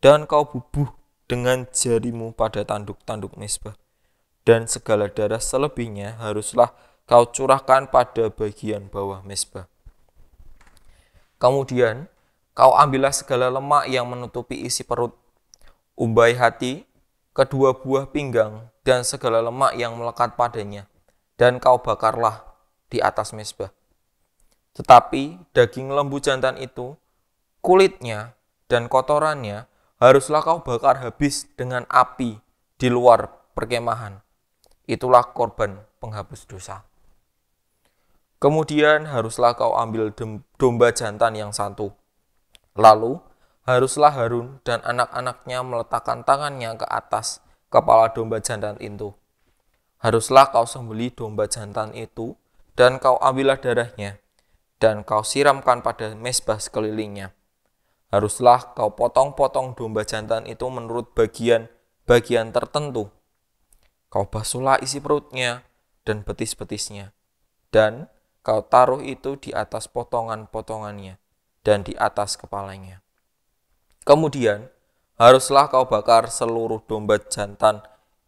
dan kau bubuh dengan jarimu pada tanduk-tanduk mesbah. Dan segala darah selebihnya haruslah kau curahkan pada bagian bawah mesbah. Kemudian, kau ambillah segala lemak yang menutupi isi perut, umbai hati, kedua buah pinggang, dan segala lemak yang melekat padanya, dan kau bakarlah di atas mesbah. Tetapi daging lembu jantan itu, kulitnya, dan kotorannya haruslah kau bakar habis dengan api di luar perkemahan. Itulah korban penghapus dosa. Kemudian haruslah kau ambil domba jantan yang satu. Lalu haruslah Harun dan anak-anaknya meletakkan tangannya ke atas kepala domba jantan itu. Haruslah kau sembeli domba jantan itu dan kau ambillah darahnya dan kau siramkan pada mesbah sekelilingnya Haruslah kau potong-potong domba jantan itu menurut bagian-bagian tertentu. Kau basuhlah isi perutnya dan betis-betisnya. Dan kau taruh itu di atas potongan-potongannya dan di atas kepalanya. Kemudian, haruslah kau bakar seluruh domba jantan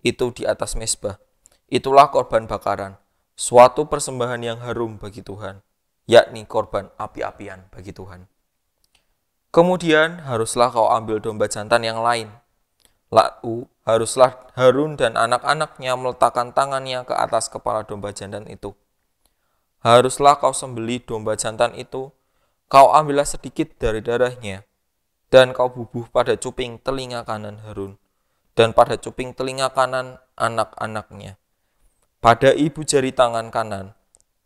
itu di atas mesbah. Itulah korban bakaran, suatu persembahan yang harum bagi Tuhan, yakni korban api-apian bagi Tuhan. Kemudian haruslah kau ambil domba jantan yang lain. Lau haruslah Harun dan anak-anaknya meletakkan tangannya ke atas kepala domba jantan itu. Haruslah kau sembelih domba jantan itu, kau ambillah sedikit dari darahnya, dan kau bubuh pada cuping telinga kanan Harun, dan pada cuping telinga kanan anak-anaknya, pada ibu jari tangan kanan,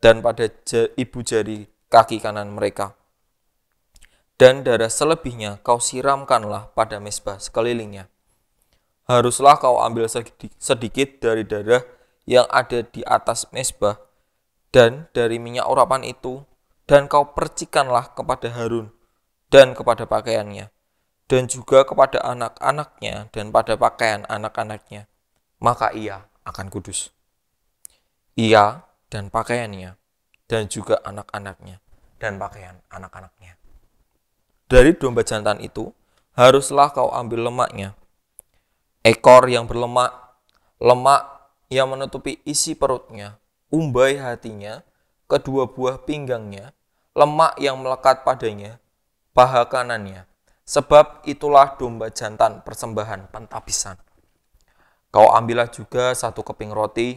dan pada ibu jari kaki kanan mereka.' dan darah selebihnya kau siramkanlah pada mesbah sekelilingnya. Haruslah kau ambil sedikit dari darah yang ada di atas mesbah dan dari minyak urapan itu dan kau percikanlah kepada Harun dan kepada pakaiannya dan juga kepada anak-anaknya dan pada pakaian anak-anaknya maka ia akan kudus ia dan pakaiannya dan juga anak-anaknya dan pakaian anak-anaknya dari domba jantan itu, haruslah kau ambil lemaknya. Ekor yang berlemak, lemak yang menutupi isi perutnya, umbai hatinya, kedua buah pinggangnya, lemak yang melekat padanya, paha kanannya. Sebab itulah domba jantan persembahan pentapisan. Kau ambillah juga satu keping roti,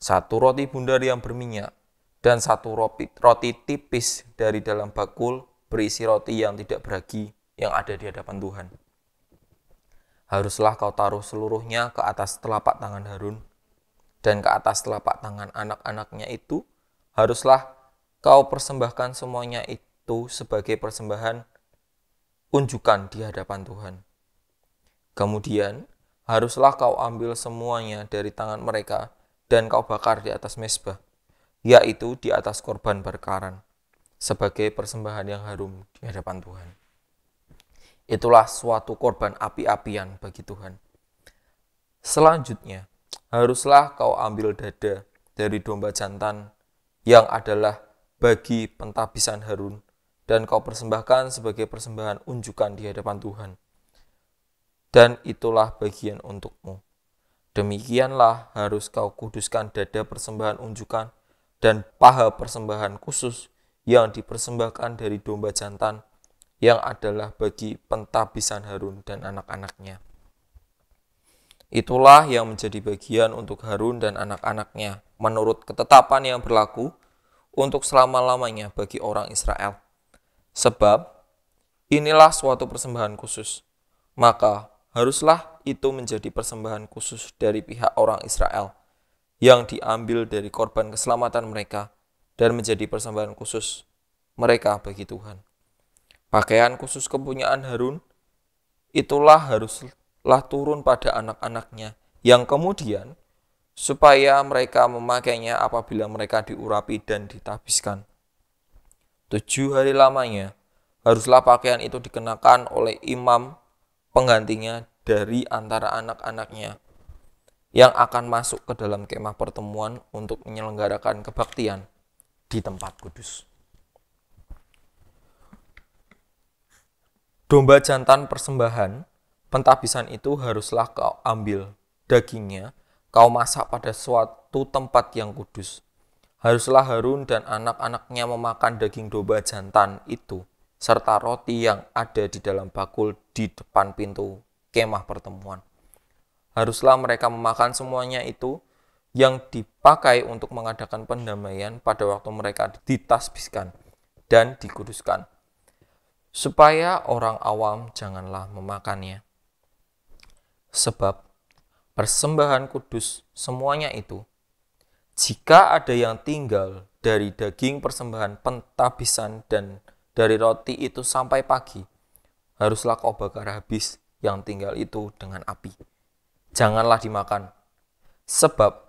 satu roti bundar yang berminyak, dan satu roti, roti tipis dari dalam bakul, berisi roti yang tidak beragi yang ada di hadapan Tuhan. Haruslah kau taruh seluruhnya ke atas telapak tangan Harun, dan ke atas telapak tangan anak-anaknya itu haruslah kau persembahkan semuanya itu sebagai persembahan unjukan di hadapan Tuhan. Kemudian haruslah kau ambil semuanya dari tangan mereka dan kau bakar di atas mesbah, yaitu di atas korban berkaran sebagai persembahan yang harum di hadapan Tuhan. Itulah suatu korban api-apian bagi Tuhan. Selanjutnya, haruslah kau ambil dada dari domba jantan yang adalah bagi pentabisan Harun dan kau persembahkan sebagai persembahan unjukan di hadapan Tuhan. Dan itulah bagian untukmu. Demikianlah harus kau kuduskan dada persembahan unjukan dan paha persembahan khusus yang dipersembahkan dari domba jantan yang adalah bagi pentabisan Harun dan anak-anaknya. Itulah yang menjadi bagian untuk Harun dan anak-anaknya menurut ketetapan yang berlaku untuk selama-lamanya bagi orang Israel. Sebab inilah suatu persembahan khusus. Maka haruslah itu menjadi persembahan khusus dari pihak orang Israel yang diambil dari korban keselamatan mereka dan menjadi persembahan khusus mereka bagi Tuhan. Pakaian khusus kepunyaan Harun itulah haruslah turun pada anak-anaknya yang kemudian supaya mereka memakainya apabila mereka diurapi dan ditabiskan. Tujuh hari lamanya haruslah pakaian itu dikenakan oleh imam penggantinya dari antara anak-anaknya yang akan masuk ke dalam kemah pertemuan untuk menyelenggarakan kebaktian di tempat kudus. Domba jantan persembahan, pentabisan itu haruslah kau ambil dagingnya, kau masak pada suatu tempat yang kudus. Haruslah Harun dan anak-anaknya memakan daging domba jantan itu, serta roti yang ada di dalam bakul di depan pintu kemah pertemuan. Haruslah mereka memakan semuanya itu, yang dipakai untuk mengadakan pendamaian pada waktu mereka ditasbiskan dan dikuduskan, supaya orang awam janganlah memakannya. Sebab persembahan kudus semuanya itu, jika ada yang tinggal dari daging persembahan pentabisan dan dari roti itu sampai pagi, haruslah kau bakar habis yang tinggal itu dengan api. Janganlah dimakan, sebab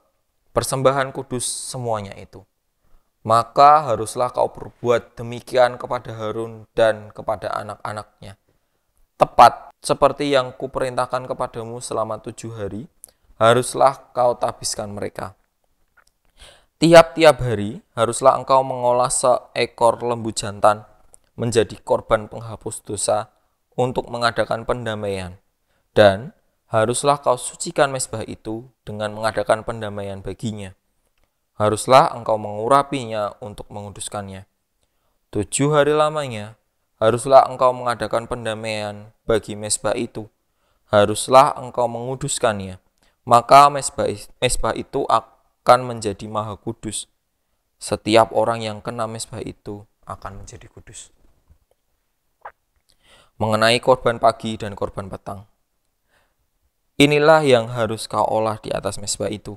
persembahan kudus semuanya itu. Maka haruslah kau berbuat demikian kepada Harun dan kepada anak-anaknya. Tepat seperti yang kuperintahkan kepadamu selama tujuh hari, haruslah kau tabiskan mereka. Tiap-tiap hari haruslah engkau mengolah seekor lembu jantan menjadi korban penghapus dosa untuk mengadakan pendamaian. Dan haruslah kau sucikan mesbah itu dengan mengadakan pendamaian baginya. Haruslah engkau mengurapinya untuk menguduskannya. Tujuh hari lamanya, haruslah engkau mengadakan pendamaian bagi mesbah itu. Haruslah engkau menguduskannya. Maka mesbah, itu akan menjadi maha kudus. Setiap orang yang kena mesbah itu akan menjadi kudus. Mengenai korban pagi dan korban petang. Inilah yang harus kau olah di atas mesbah itu.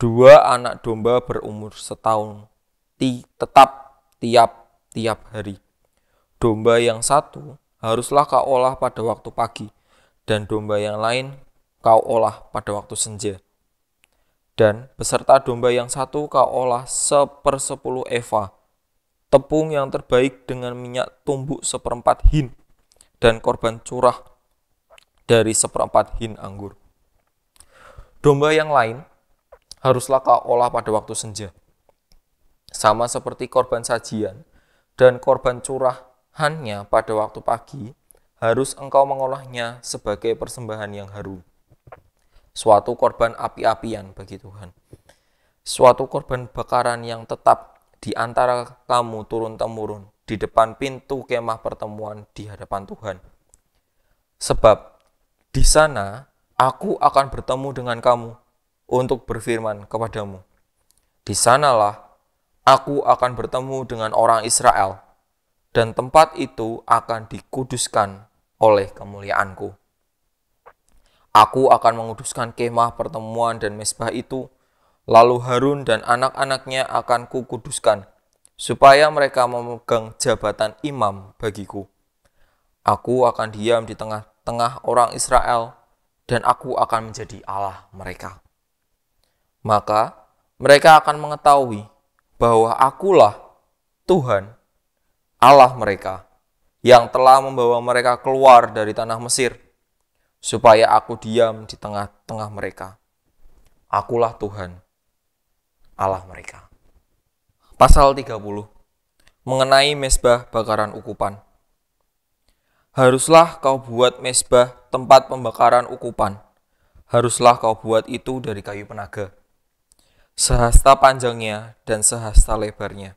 Dua anak domba berumur setahun, ti tetap tiap-tiap hari. Domba yang satu haruslah kau olah pada waktu pagi, dan domba yang lain kau olah pada waktu senja. Dan beserta domba yang satu kau olah sepersepuluh eva, tepung yang terbaik dengan minyak tumbuk seperempat hin, dan korban curah dari seperempat hin anggur. Domba yang lain haruslah kau olah pada waktu senja. Sama seperti korban sajian dan korban curahannya pada waktu pagi, harus engkau mengolahnya sebagai persembahan yang harum. Suatu korban api-apian bagi Tuhan. Suatu korban bakaran yang tetap di antara kamu turun-temurun di depan pintu kemah pertemuan di hadapan Tuhan. Sebab di sana aku akan bertemu dengan kamu untuk berfirman kepadamu. Di sanalah aku akan bertemu dengan orang Israel, dan tempat itu akan dikuduskan oleh kemuliaanku. Aku akan menguduskan kemah pertemuan dan mesbah itu, lalu Harun dan anak-anaknya akan kukuduskan, supaya mereka memegang jabatan imam bagiku. Aku akan diam di tengah tengah orang Israel, dan aku akan menjadi Allah mereka. Maka mereka akan mengetahui bahwa akulah Tuhan Allah mereka yang telah membawa mereka keluar dari tanah Mesir, supaya aku diam di tengah-tengah mereka. Akulah Tuhan Allah mereka. Pasal 30 mengenai mesbah bakaran ukupan. Haruslah kau buat mesbah tempat pembakaran ukupan. Haruslah kau buat itu dari kayu penaga. Sehasta panjangnya dan sehasta lebarnya.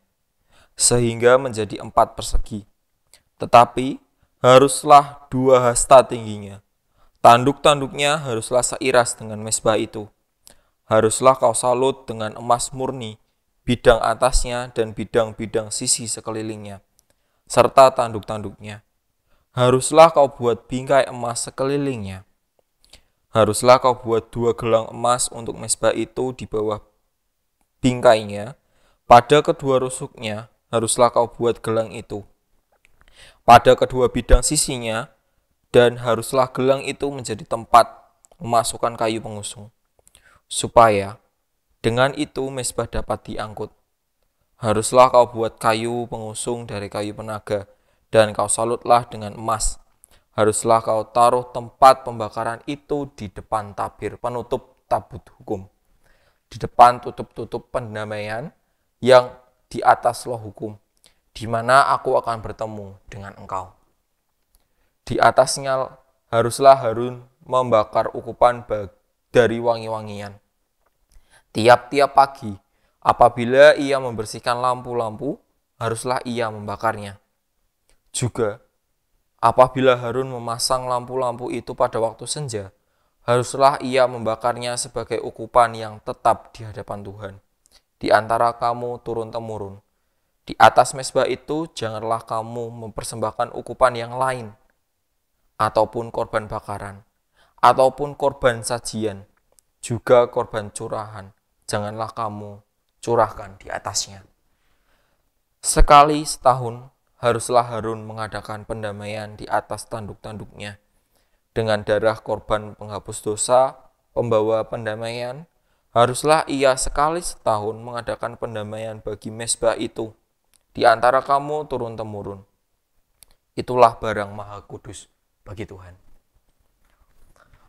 Sehingga menjadi empat persegi. Tetapi haruslah dua hasta tingginya. Tanduk-tanduknya haruslah seiras dengan mesbah itu. Haruslah kau salut dengan emas murni, bidang atasnya dan bidang-bidang sisi sekelilingnya, serta tanduk-tanduknya Haruslah kau buat bingkai emas sekelilingnya. Haruslah kau buat dua gelang emas untuk mesbah itu di bawah bingkainya. Pada kedua rusuknya, haruslah kau buat gelang itu. Pada kedua bidang sisinya, dan haruslah gelang itu menjadi tempat memasukkan kayu pengusung. Supaya dengan itu mesbah dapat diangkut. Haruslah kau buat kayu pengusung dari kayu penaga, dan kau salutlah dengan emas. Haruslah kau taruh tempat pembakaran itu di depan tabir penutup tabut hukum. Di depan tutup-tutup pendamaian yang di atas loh hukum, di mana aku akan bertemu dengan engkau. Di atasnya haruslah Harun membakar ukupan dari wangi-wangian. Tiap-tiap pagi, apabila ia membersihkan lampu-lampu, haruslah ia membakarnya juga, apabila Harun memasang lampu-lampu itu pada waktu senja, haruslah ia membakarnya sebagai ukupan yang tetap di hadapan Tuhan. Di antara kamu turun-temurun. Di atas mesbah itu, janganlah kamu mempersembahkan ukupan yang lain, ataupun korban bakaran, ataupun korban sajian, juga korban curahan. Janganlah kamu curahkan di atasnya. Sekali setahun, haruslah Harun mengadakan pendamaian di atas tanduk-tanduknya. Dengan darah korban penghapus dosa, pembawa pendamaian, haruslah ia sekali setahun mengadakan pendamaian bagi mesbah itu, di antara kamu turun-temurun. Itulah barang maha kudus bagi Tuhan.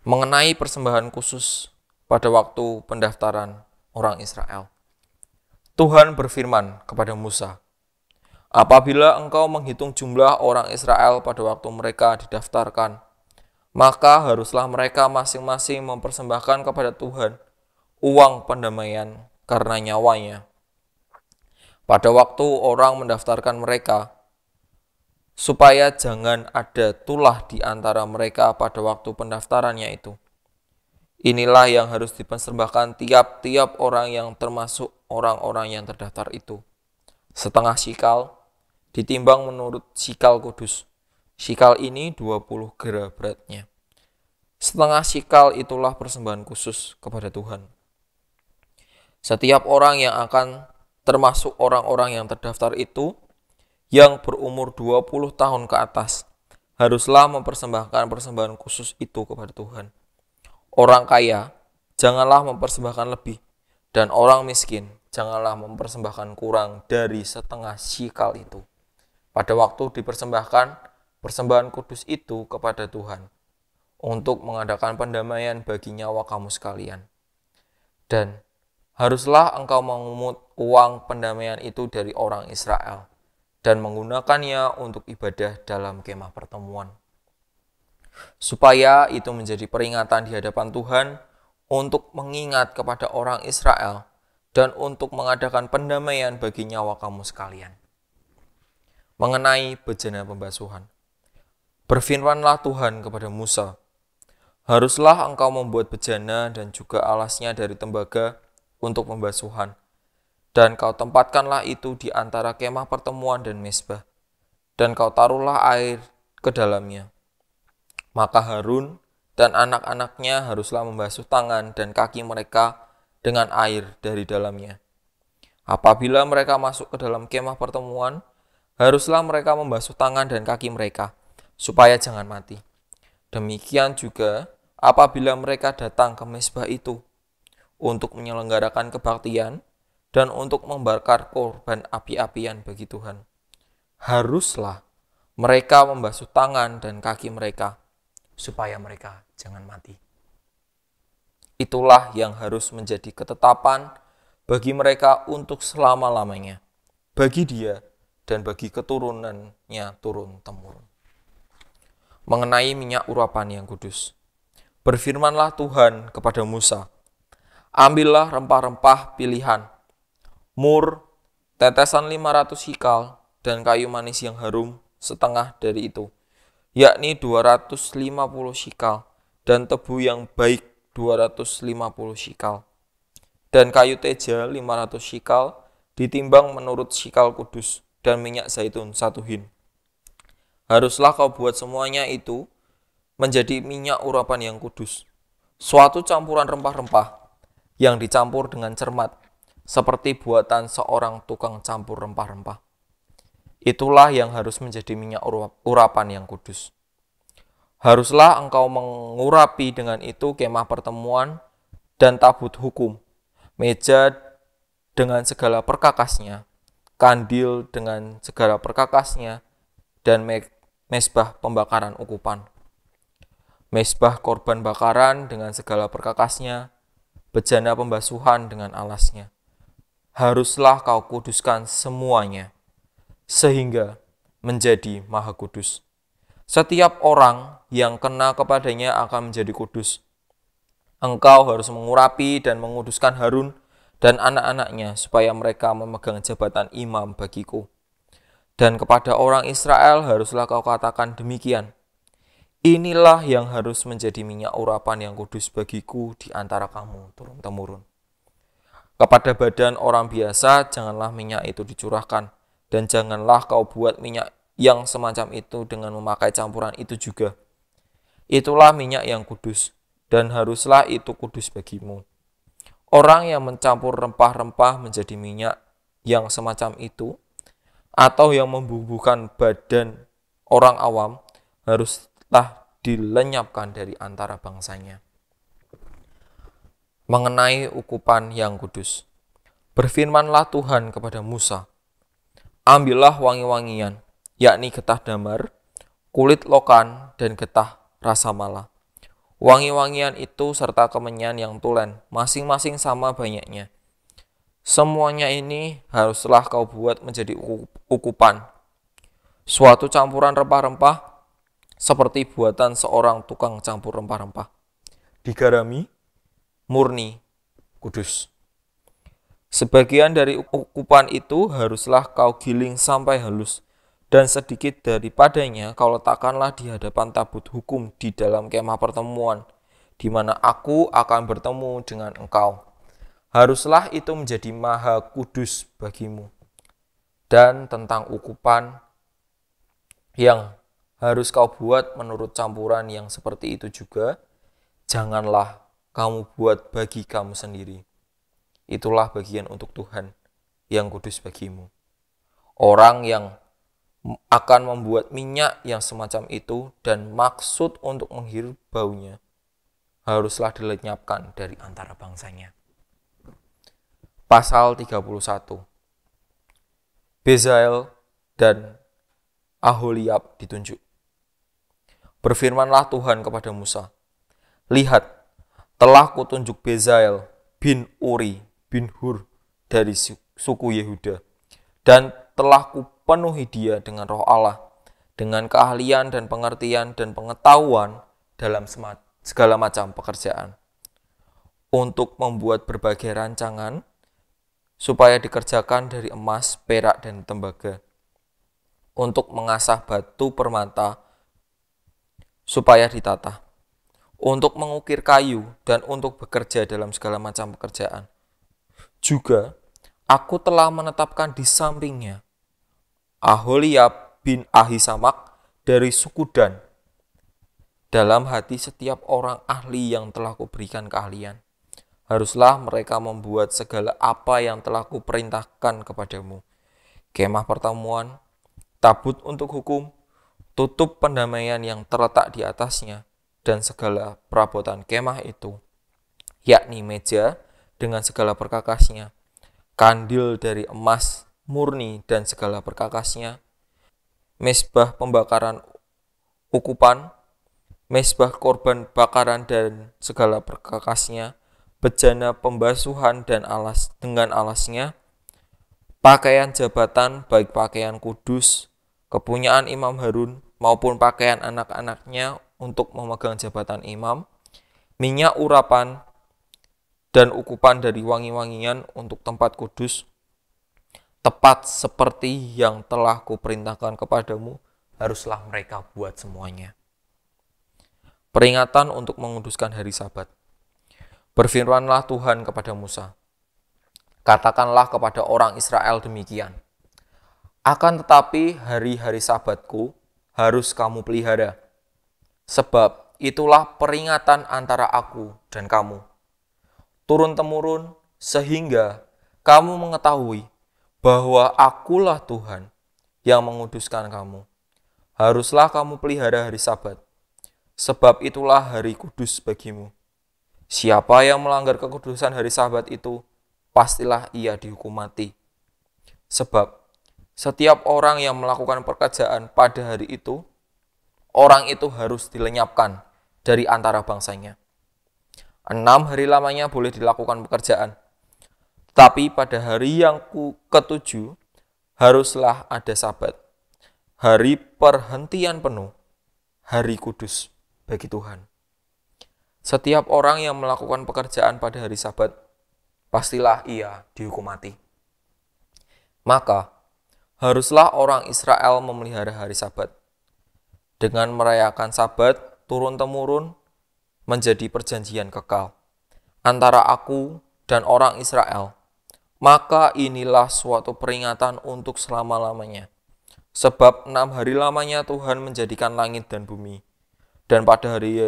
Mengenai persembahan khusus pada waktu pendaftaran orang Israel. Tuhan berfirman kepada Musa, Apabila engkau menghitung jumlah orang Israel pada waktu mereka didaftarkan, maka haruslah mereka masing-masing mempersembahkan kepada Tuhan uang pendamaian karena nyawanya. Pada waktu orang mendaftarkan mereka, supaya jangan ada tulah di antara mereka pada waktu pendaftarannya itu. Inilah yang harus dipersembahkan tiap-tiap orang yang termasuk orang-orang yang terdaftar itu. Setengah sikal, ditimbang menurut sikal kudus. Sikal ini 20 gera beratnya. Setengah sikal itulah persembahan khusus kepada Tuhan. Setiap orang yang akan termasuk orang-orang yang terdaftar itu yang berumur 20 tahun ke atas haruslah mempersembahkan persembahan khusus itu kepada Tuhan. Orang kaya janganlah mempersembahkan lebih dan orang miskin janganlah mempersembahkan kurang dari setengah sikal itu pada waktu dipersembahkan persembahan kudus itu kepada Tuhan untuk mengadakan pendamaian bagi nyawa kamu sekalian. Dan haruslah engkau mengumut uang pendamaian itu dari orang Israel dan menggunakannya untuk ibadah dalam kemah pertemuan. Supaya itu menjadi peringatan di hadapan Tuhan untuk mengingat kepada orang Israel dan untuk mengadakan pendamaian bagi nyawa kamu sekalian mengenai bejana pembasuhan. Berfirmanlah Tuhan kepada Musa, Haruslah engkau membuat bejana dan juga alasnya dari tembaga untuk pembasuhan, dan kau tempatkanlah itu di antara kemah pertemuan dan mesbah, dan kau taruhlah air ke dalamnya. Maka Harun dan anak-anaknya haruslah membasuh tangan dan kaki mereka dengan air dari dalamnya. Apabila mereka masuk ke dalam kemah pertemuan, haruslah mereka membasuh tangan dan kaki mereka, supaya jangan mati. Demikian juga apabila mereka datang ke mesbah itu untuk menyelenggarakan kebaktian dan untuk membakar korban api-apian bagi Tuhan. Haruslah mereka membasuh tangan dan kaki mereka supaya mereka jangan mati. Itulah yang harus menjadi ketetapan bagi mereka untuk selama-lamanya. Bagi dia, dan bagi keturunannya turun-temurun. Mengenai minyak urapan yang kudus. Berfirmanlah Tuhan kepada Musa, Ambillah rempah-rempah pilihan, mur, tetesan 500 hikal, dan kayu manis yang harum setengah dari itu, yakni 250 hikal, dan tebu yang baik 250 hikal, dan kayu teja 500 hikal, ditimbang menurut sikal kudus, dan minyak zaitun satu hin. Haruslah kau buat semuanya itu menjadi minyak urapan yang kudus, suatu campuran rempah-rempah yang dicampur dengan cermat, seperti buatan seorang tukang campur rempah-rempah. Itulah yang harus menjadi minyak urapan yang kudus. Haruslah engkau mengurapi dengan itu kemah pertemuan dan tabut hukum, meja dengan segala perkakasnya, kandil dengan segala perkakasnya, dan mesbah pembakaran ukupan. Mesbah korban bakaran dengan segala perkakasnya, bejana pembasuhan dengan alasnya. Haruslah kau kuduskan semuanya, sehingga menjadi maha kudus. Setiap orang yang kena kepadanya akan menjadi kudus. Engkau harus mengurapi dan menguduskan Harun dan anak-anaknya supaya mereka memegang jabatan imam bagiku. Dan kepada orang Israel haruslah kau katakan demikian. Inilah yang harus menjadi minyak urapan yang kudus bagiku di antara kamu, turun-temurun. Kepada badan orang biasa, janganlah minyak itu dicurahkan, dan janganlah kau buat minyak yang semacam itu dengan memakai campuran itu juga. Itulah minyak yang kudus, dan haruslah itu kudus bagimu Orang yang mencampur rempah-rempah menjadi minyak yang semacam itu atau yang membubuhkan badan orang awam haruslah dilenyapkan dari antara bangsanya. Mengenai ukupan yang kudus. Berfirmanlah Tuhan kepada Musa, Ambillah wangi-wangian, yakni getah damar, kulit lokan, dan getah rasa malah wangi-wangian itu serta kemenyan yang tulen, masing-masing sama banyaknya. Semuanya ini haruslah kau buat menjadi ukupan. Suatu campuran rempah-rempah seperti buatan seorang tukang campur rempah-rempah. Digarami, murni, kudus. Sebagian dari ukupan itu haruslah kau giling sampai halus, dan sedikit daripadanya kau letakkanlah di hadapan tabut hukum di dalam kemah pertemuan, di mana aku akan bertemu dengan engkau. Haruslah itu menjadi maha kudus bagimu. Dan tentang ukupan yang harus kau buat menurut campuran yang seperti itu juga, janganlah kamu buat bagi kamu sendiri. Itulah bagian untuk Tuhan yang kudus bagimu. Orang yang akan membuat minyak yang semacam itu dan maksud untuk menghirup baunya haruslah dilenyapkan dari antara bangsanya. Pasal 31 Bezael dan Aholiab ditunjuk. Berfirmanlah Tuhan kepada Musa, Lihat, telah kutunjuk Bezael bin Uri bin Hur dari suku Yehuda, dan telah ku penuhi dia dengan roh Allah, dengan keahlian dan pengertian dan pengetahuan dalam segala macam pekerjaan. Untuk membuat berbagai rancangan, supaya dikerjakan dari emas, perak, dan tembaga. Untuk mengasah batu permata, supaya ditata. Untuk mengukir kayu dan untuk bekerja dalam segala macam pekerjaan. Juga, aku telah menetapkan di sampingnya Aholia bin Ahisamak dari suku Dan. Dalam hati setiap orang ahli yang telah kuberikan keahlian, haruslah mereka membuat segala apa yang telah kuperintahkan kepadamu. Kemah pertemuan, tabut untuk hukum, tutup pendamaian yang terletak di atasnya, dan segala perabotan kemah itu, yakni meja dengan segala perkakasnya, kandil dari emas murni dan segala perkakasnya, mesbah pembakaran ukupan, mesbah korban bakaran dan segala perkakasnya, bejana pembasuhan dan alas dengan alasnya, pakaian jabatan baik pakaian kudus, kepunyaan Imam Harun maupun pakaian anak-anaknya untuk memegang jabatan imam, minyak urapan dan ukupan dari wangi-wangian untuk tempat kudus, tepat seperti yang telah kuperintahkan kepadamu, haruslah mereka buat semuanya. Peringatan untuk menguduskan hari sabat. Berfirmanlah Tuhan kepada Musa, Katakanlah kepada orang Israel demikian, Akan tetapi hari-hari sabatku harus kamu pelihara, sebab itulah peringatan antara aku dan kamu. Turun-temurun sehingga kamu mengetahui bahwa akulah Tuhan yang menguduskan kamu. Haruslah kamu pelihara hari sabat, sebab itulah hari kudus bagimu. Siapa yang melanggar kekudusan hari sabat itu, pastilah ia dihukum mati. Sebab setiap orang yang melakukan pekerjaan pada hari itu, orang itu harus dilenyapkan dari antara bangsanya. Enam hari lamanya boleh dilakukan pekerjaan, tapi pada hari yang ku ketujuh, haruslah ada sabat, hari perhentian penuh, hari kudus bagi Tuhan. Setiap orang yang melakukan pekerjaan pada hari sabat, pastilah ia dihukum mati. Maka, haruslah orang Israel memelihara hari sabat. Dengan merayakan sabat, turun-temurun, menjadi perjanjian kekal antara aku dan orang Israel maka inilah suatu peringatan untuk selama-lamanya. Sebab enam hari lamanya Tuhan menjadikan langit dan bumi. Dan pada hari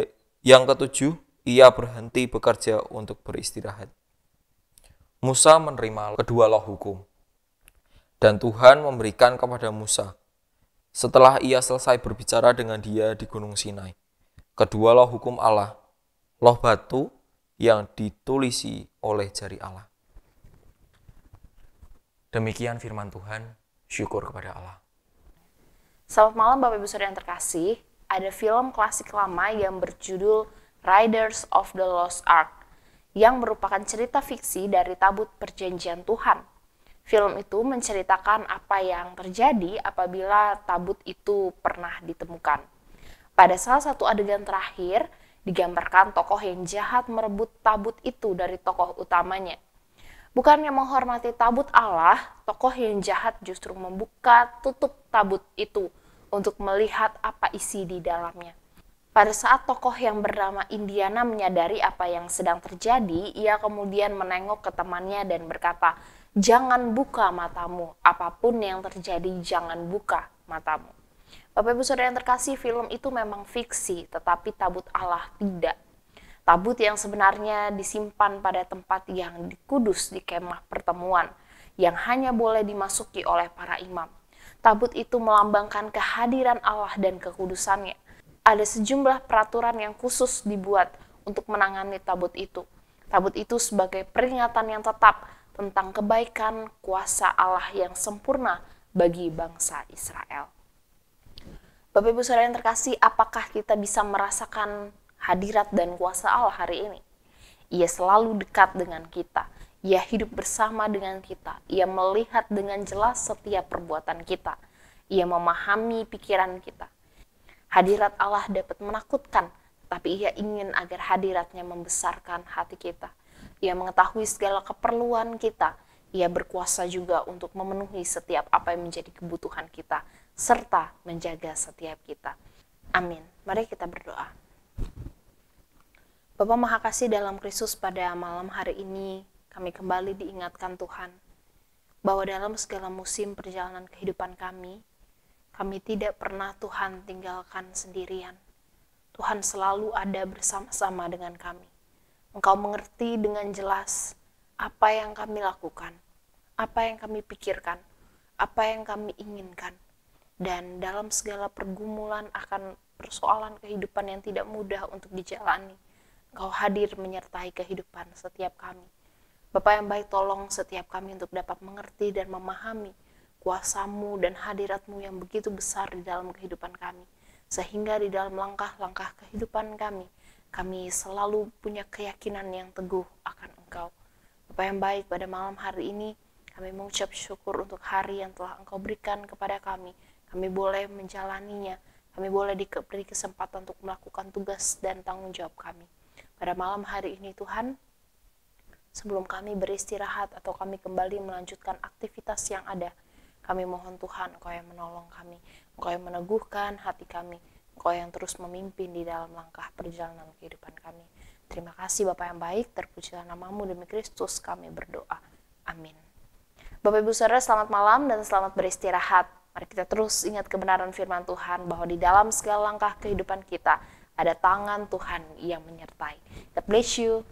yang ketujuh, ia berhenti bekerja untuk beristirahat. Musa menerima kedua loh hukum. Dan Tuhan memberikan kepada Musa setelah ia selesai berbicara dengan dia di Gunung Sinai. Kedua loh hukum Allah, loh batu yang ditulisi oleh jari Allah. Demikian firman Tuhan, syukur kepada Allah. Selamat malam Bapak Ibu Saudara yang terkasih. Ada film klasik lama yang berjudul Riders of the Lost Ark yang merupakan cerita fiksi dari tabut perjanjian Tuhan. Film itu menceritakan apa yang terjadi apabila tabut itu pernah ditemukan. Pada salah satu adegan terakhir, digambarkan tokoh yang jahat merebut tabut itu dari tokoh utamanya – Bukannya menghormati tabut Allah, tokoh yang jahat justru membuka tutup tabut itu untuk melihat apa isi di dalamnya. Pada saat tokoh yang bernama Indiana menyadari apa yang sedang terjadi, ia kemudian menengok ke temannya dan berkata, "Jangan buka matamu, apapun yang terjadi, jangan buka matamu." Bapak Ibu Saudara yang terkasih, film itu memang fiksi, tetapi tabut Allah tidak. Tabut yang sebenarnya disimpan pada tempat yang dikudus di kemah pertemuan yang hanya boleh dimasuki oleh para imam. Tabut itu melambangkan kehadiran Allah dan kekudusannya. Ada sejumlah peraturan yang khusus dibuat untuk menangani tabut itu. Tabut itu sebagai peringatan yang tetap tentang kebaikan kuasa Allah yang sempurna bagi bangsa Israel. Bapak Ibu Saudara yang terkasih, apakah kita bisa merasakan hadirat dan kuasa Allah hari ini. Ia selalu dekat dengan kita. Ia hidup bersama dengan kita. Ia melihat dengan jelas setiap perbuatan kita. Ia memahami pikiran kita. Hadirat Allah dapat menakutkan, tapi ia ingin agar hadiratnya membesarkan hati kita. Ia mengetahui segala keperluan kita. Ia berkuasa juga untuk memenuhi setiap apa yang menjadi kebutuhan kita, serta menjaga setiap kita. Amin. Mari kita berdoa. Bapa Maha Kasih dalam Kristus pada malam hari ini kami kembali diingatkan Tuhan bahwa dalam segala musim perjalanan kehidupan kami, kami tidak pernah Tuhan tinggalkan sendirian. Tuhan selalu ada bersama-sama dengan kami. Engkau mengerti dengan jelas apa yang kami lakukan, apa yang kami pikirkan, apa yang kami inginkan. Dan dalam segala pergumulan akan persoalan kehidupan yang tidak mudah untuk dijalani, Engkau hadir menyertai kehidupan setiap kami. Bapa yang baik tolong setiap kami untuk dapat mengerti dan memahami kuasamu dan hadiratmu yang begitu besar di dalam kehidupan kami. Sehingga di dalam langkah-langkah kehidupan kami, kami selalu punya keyakinan yang teguh akan engkau. Bapa yang baik pada malam hari ini, kami mengucap syukur untuk hari yang telah engkau berikan kepada kami. Kami boleh menjalaninya, kami boleh diberi kesempatan untuk melakukan tugas dan tanggung jawab kami. Pada malam hari ini Tuhan, sebelum kami beristirahat atau kami kembali melanjutkan aktivitas yang ada, kami mohon Tuhan Engkau yang menolong kami, Engkau yang meneguhkan hati kami, Engkau yang terus memimpin di dalam langkah perjalanan kehidupan kami. Terima kasih Bapak yang baik, terpujilah namamu demi Kristus kami berdoa. Amin. Bapak Ibu Saudara selamat malam dan selamat beristirahat. Mari kita terus ingat kebenaran firman Tuhan bahwa di dalam segala langkah kehidupan kita, ada tangan Tuhan yang menyertai. God bless you.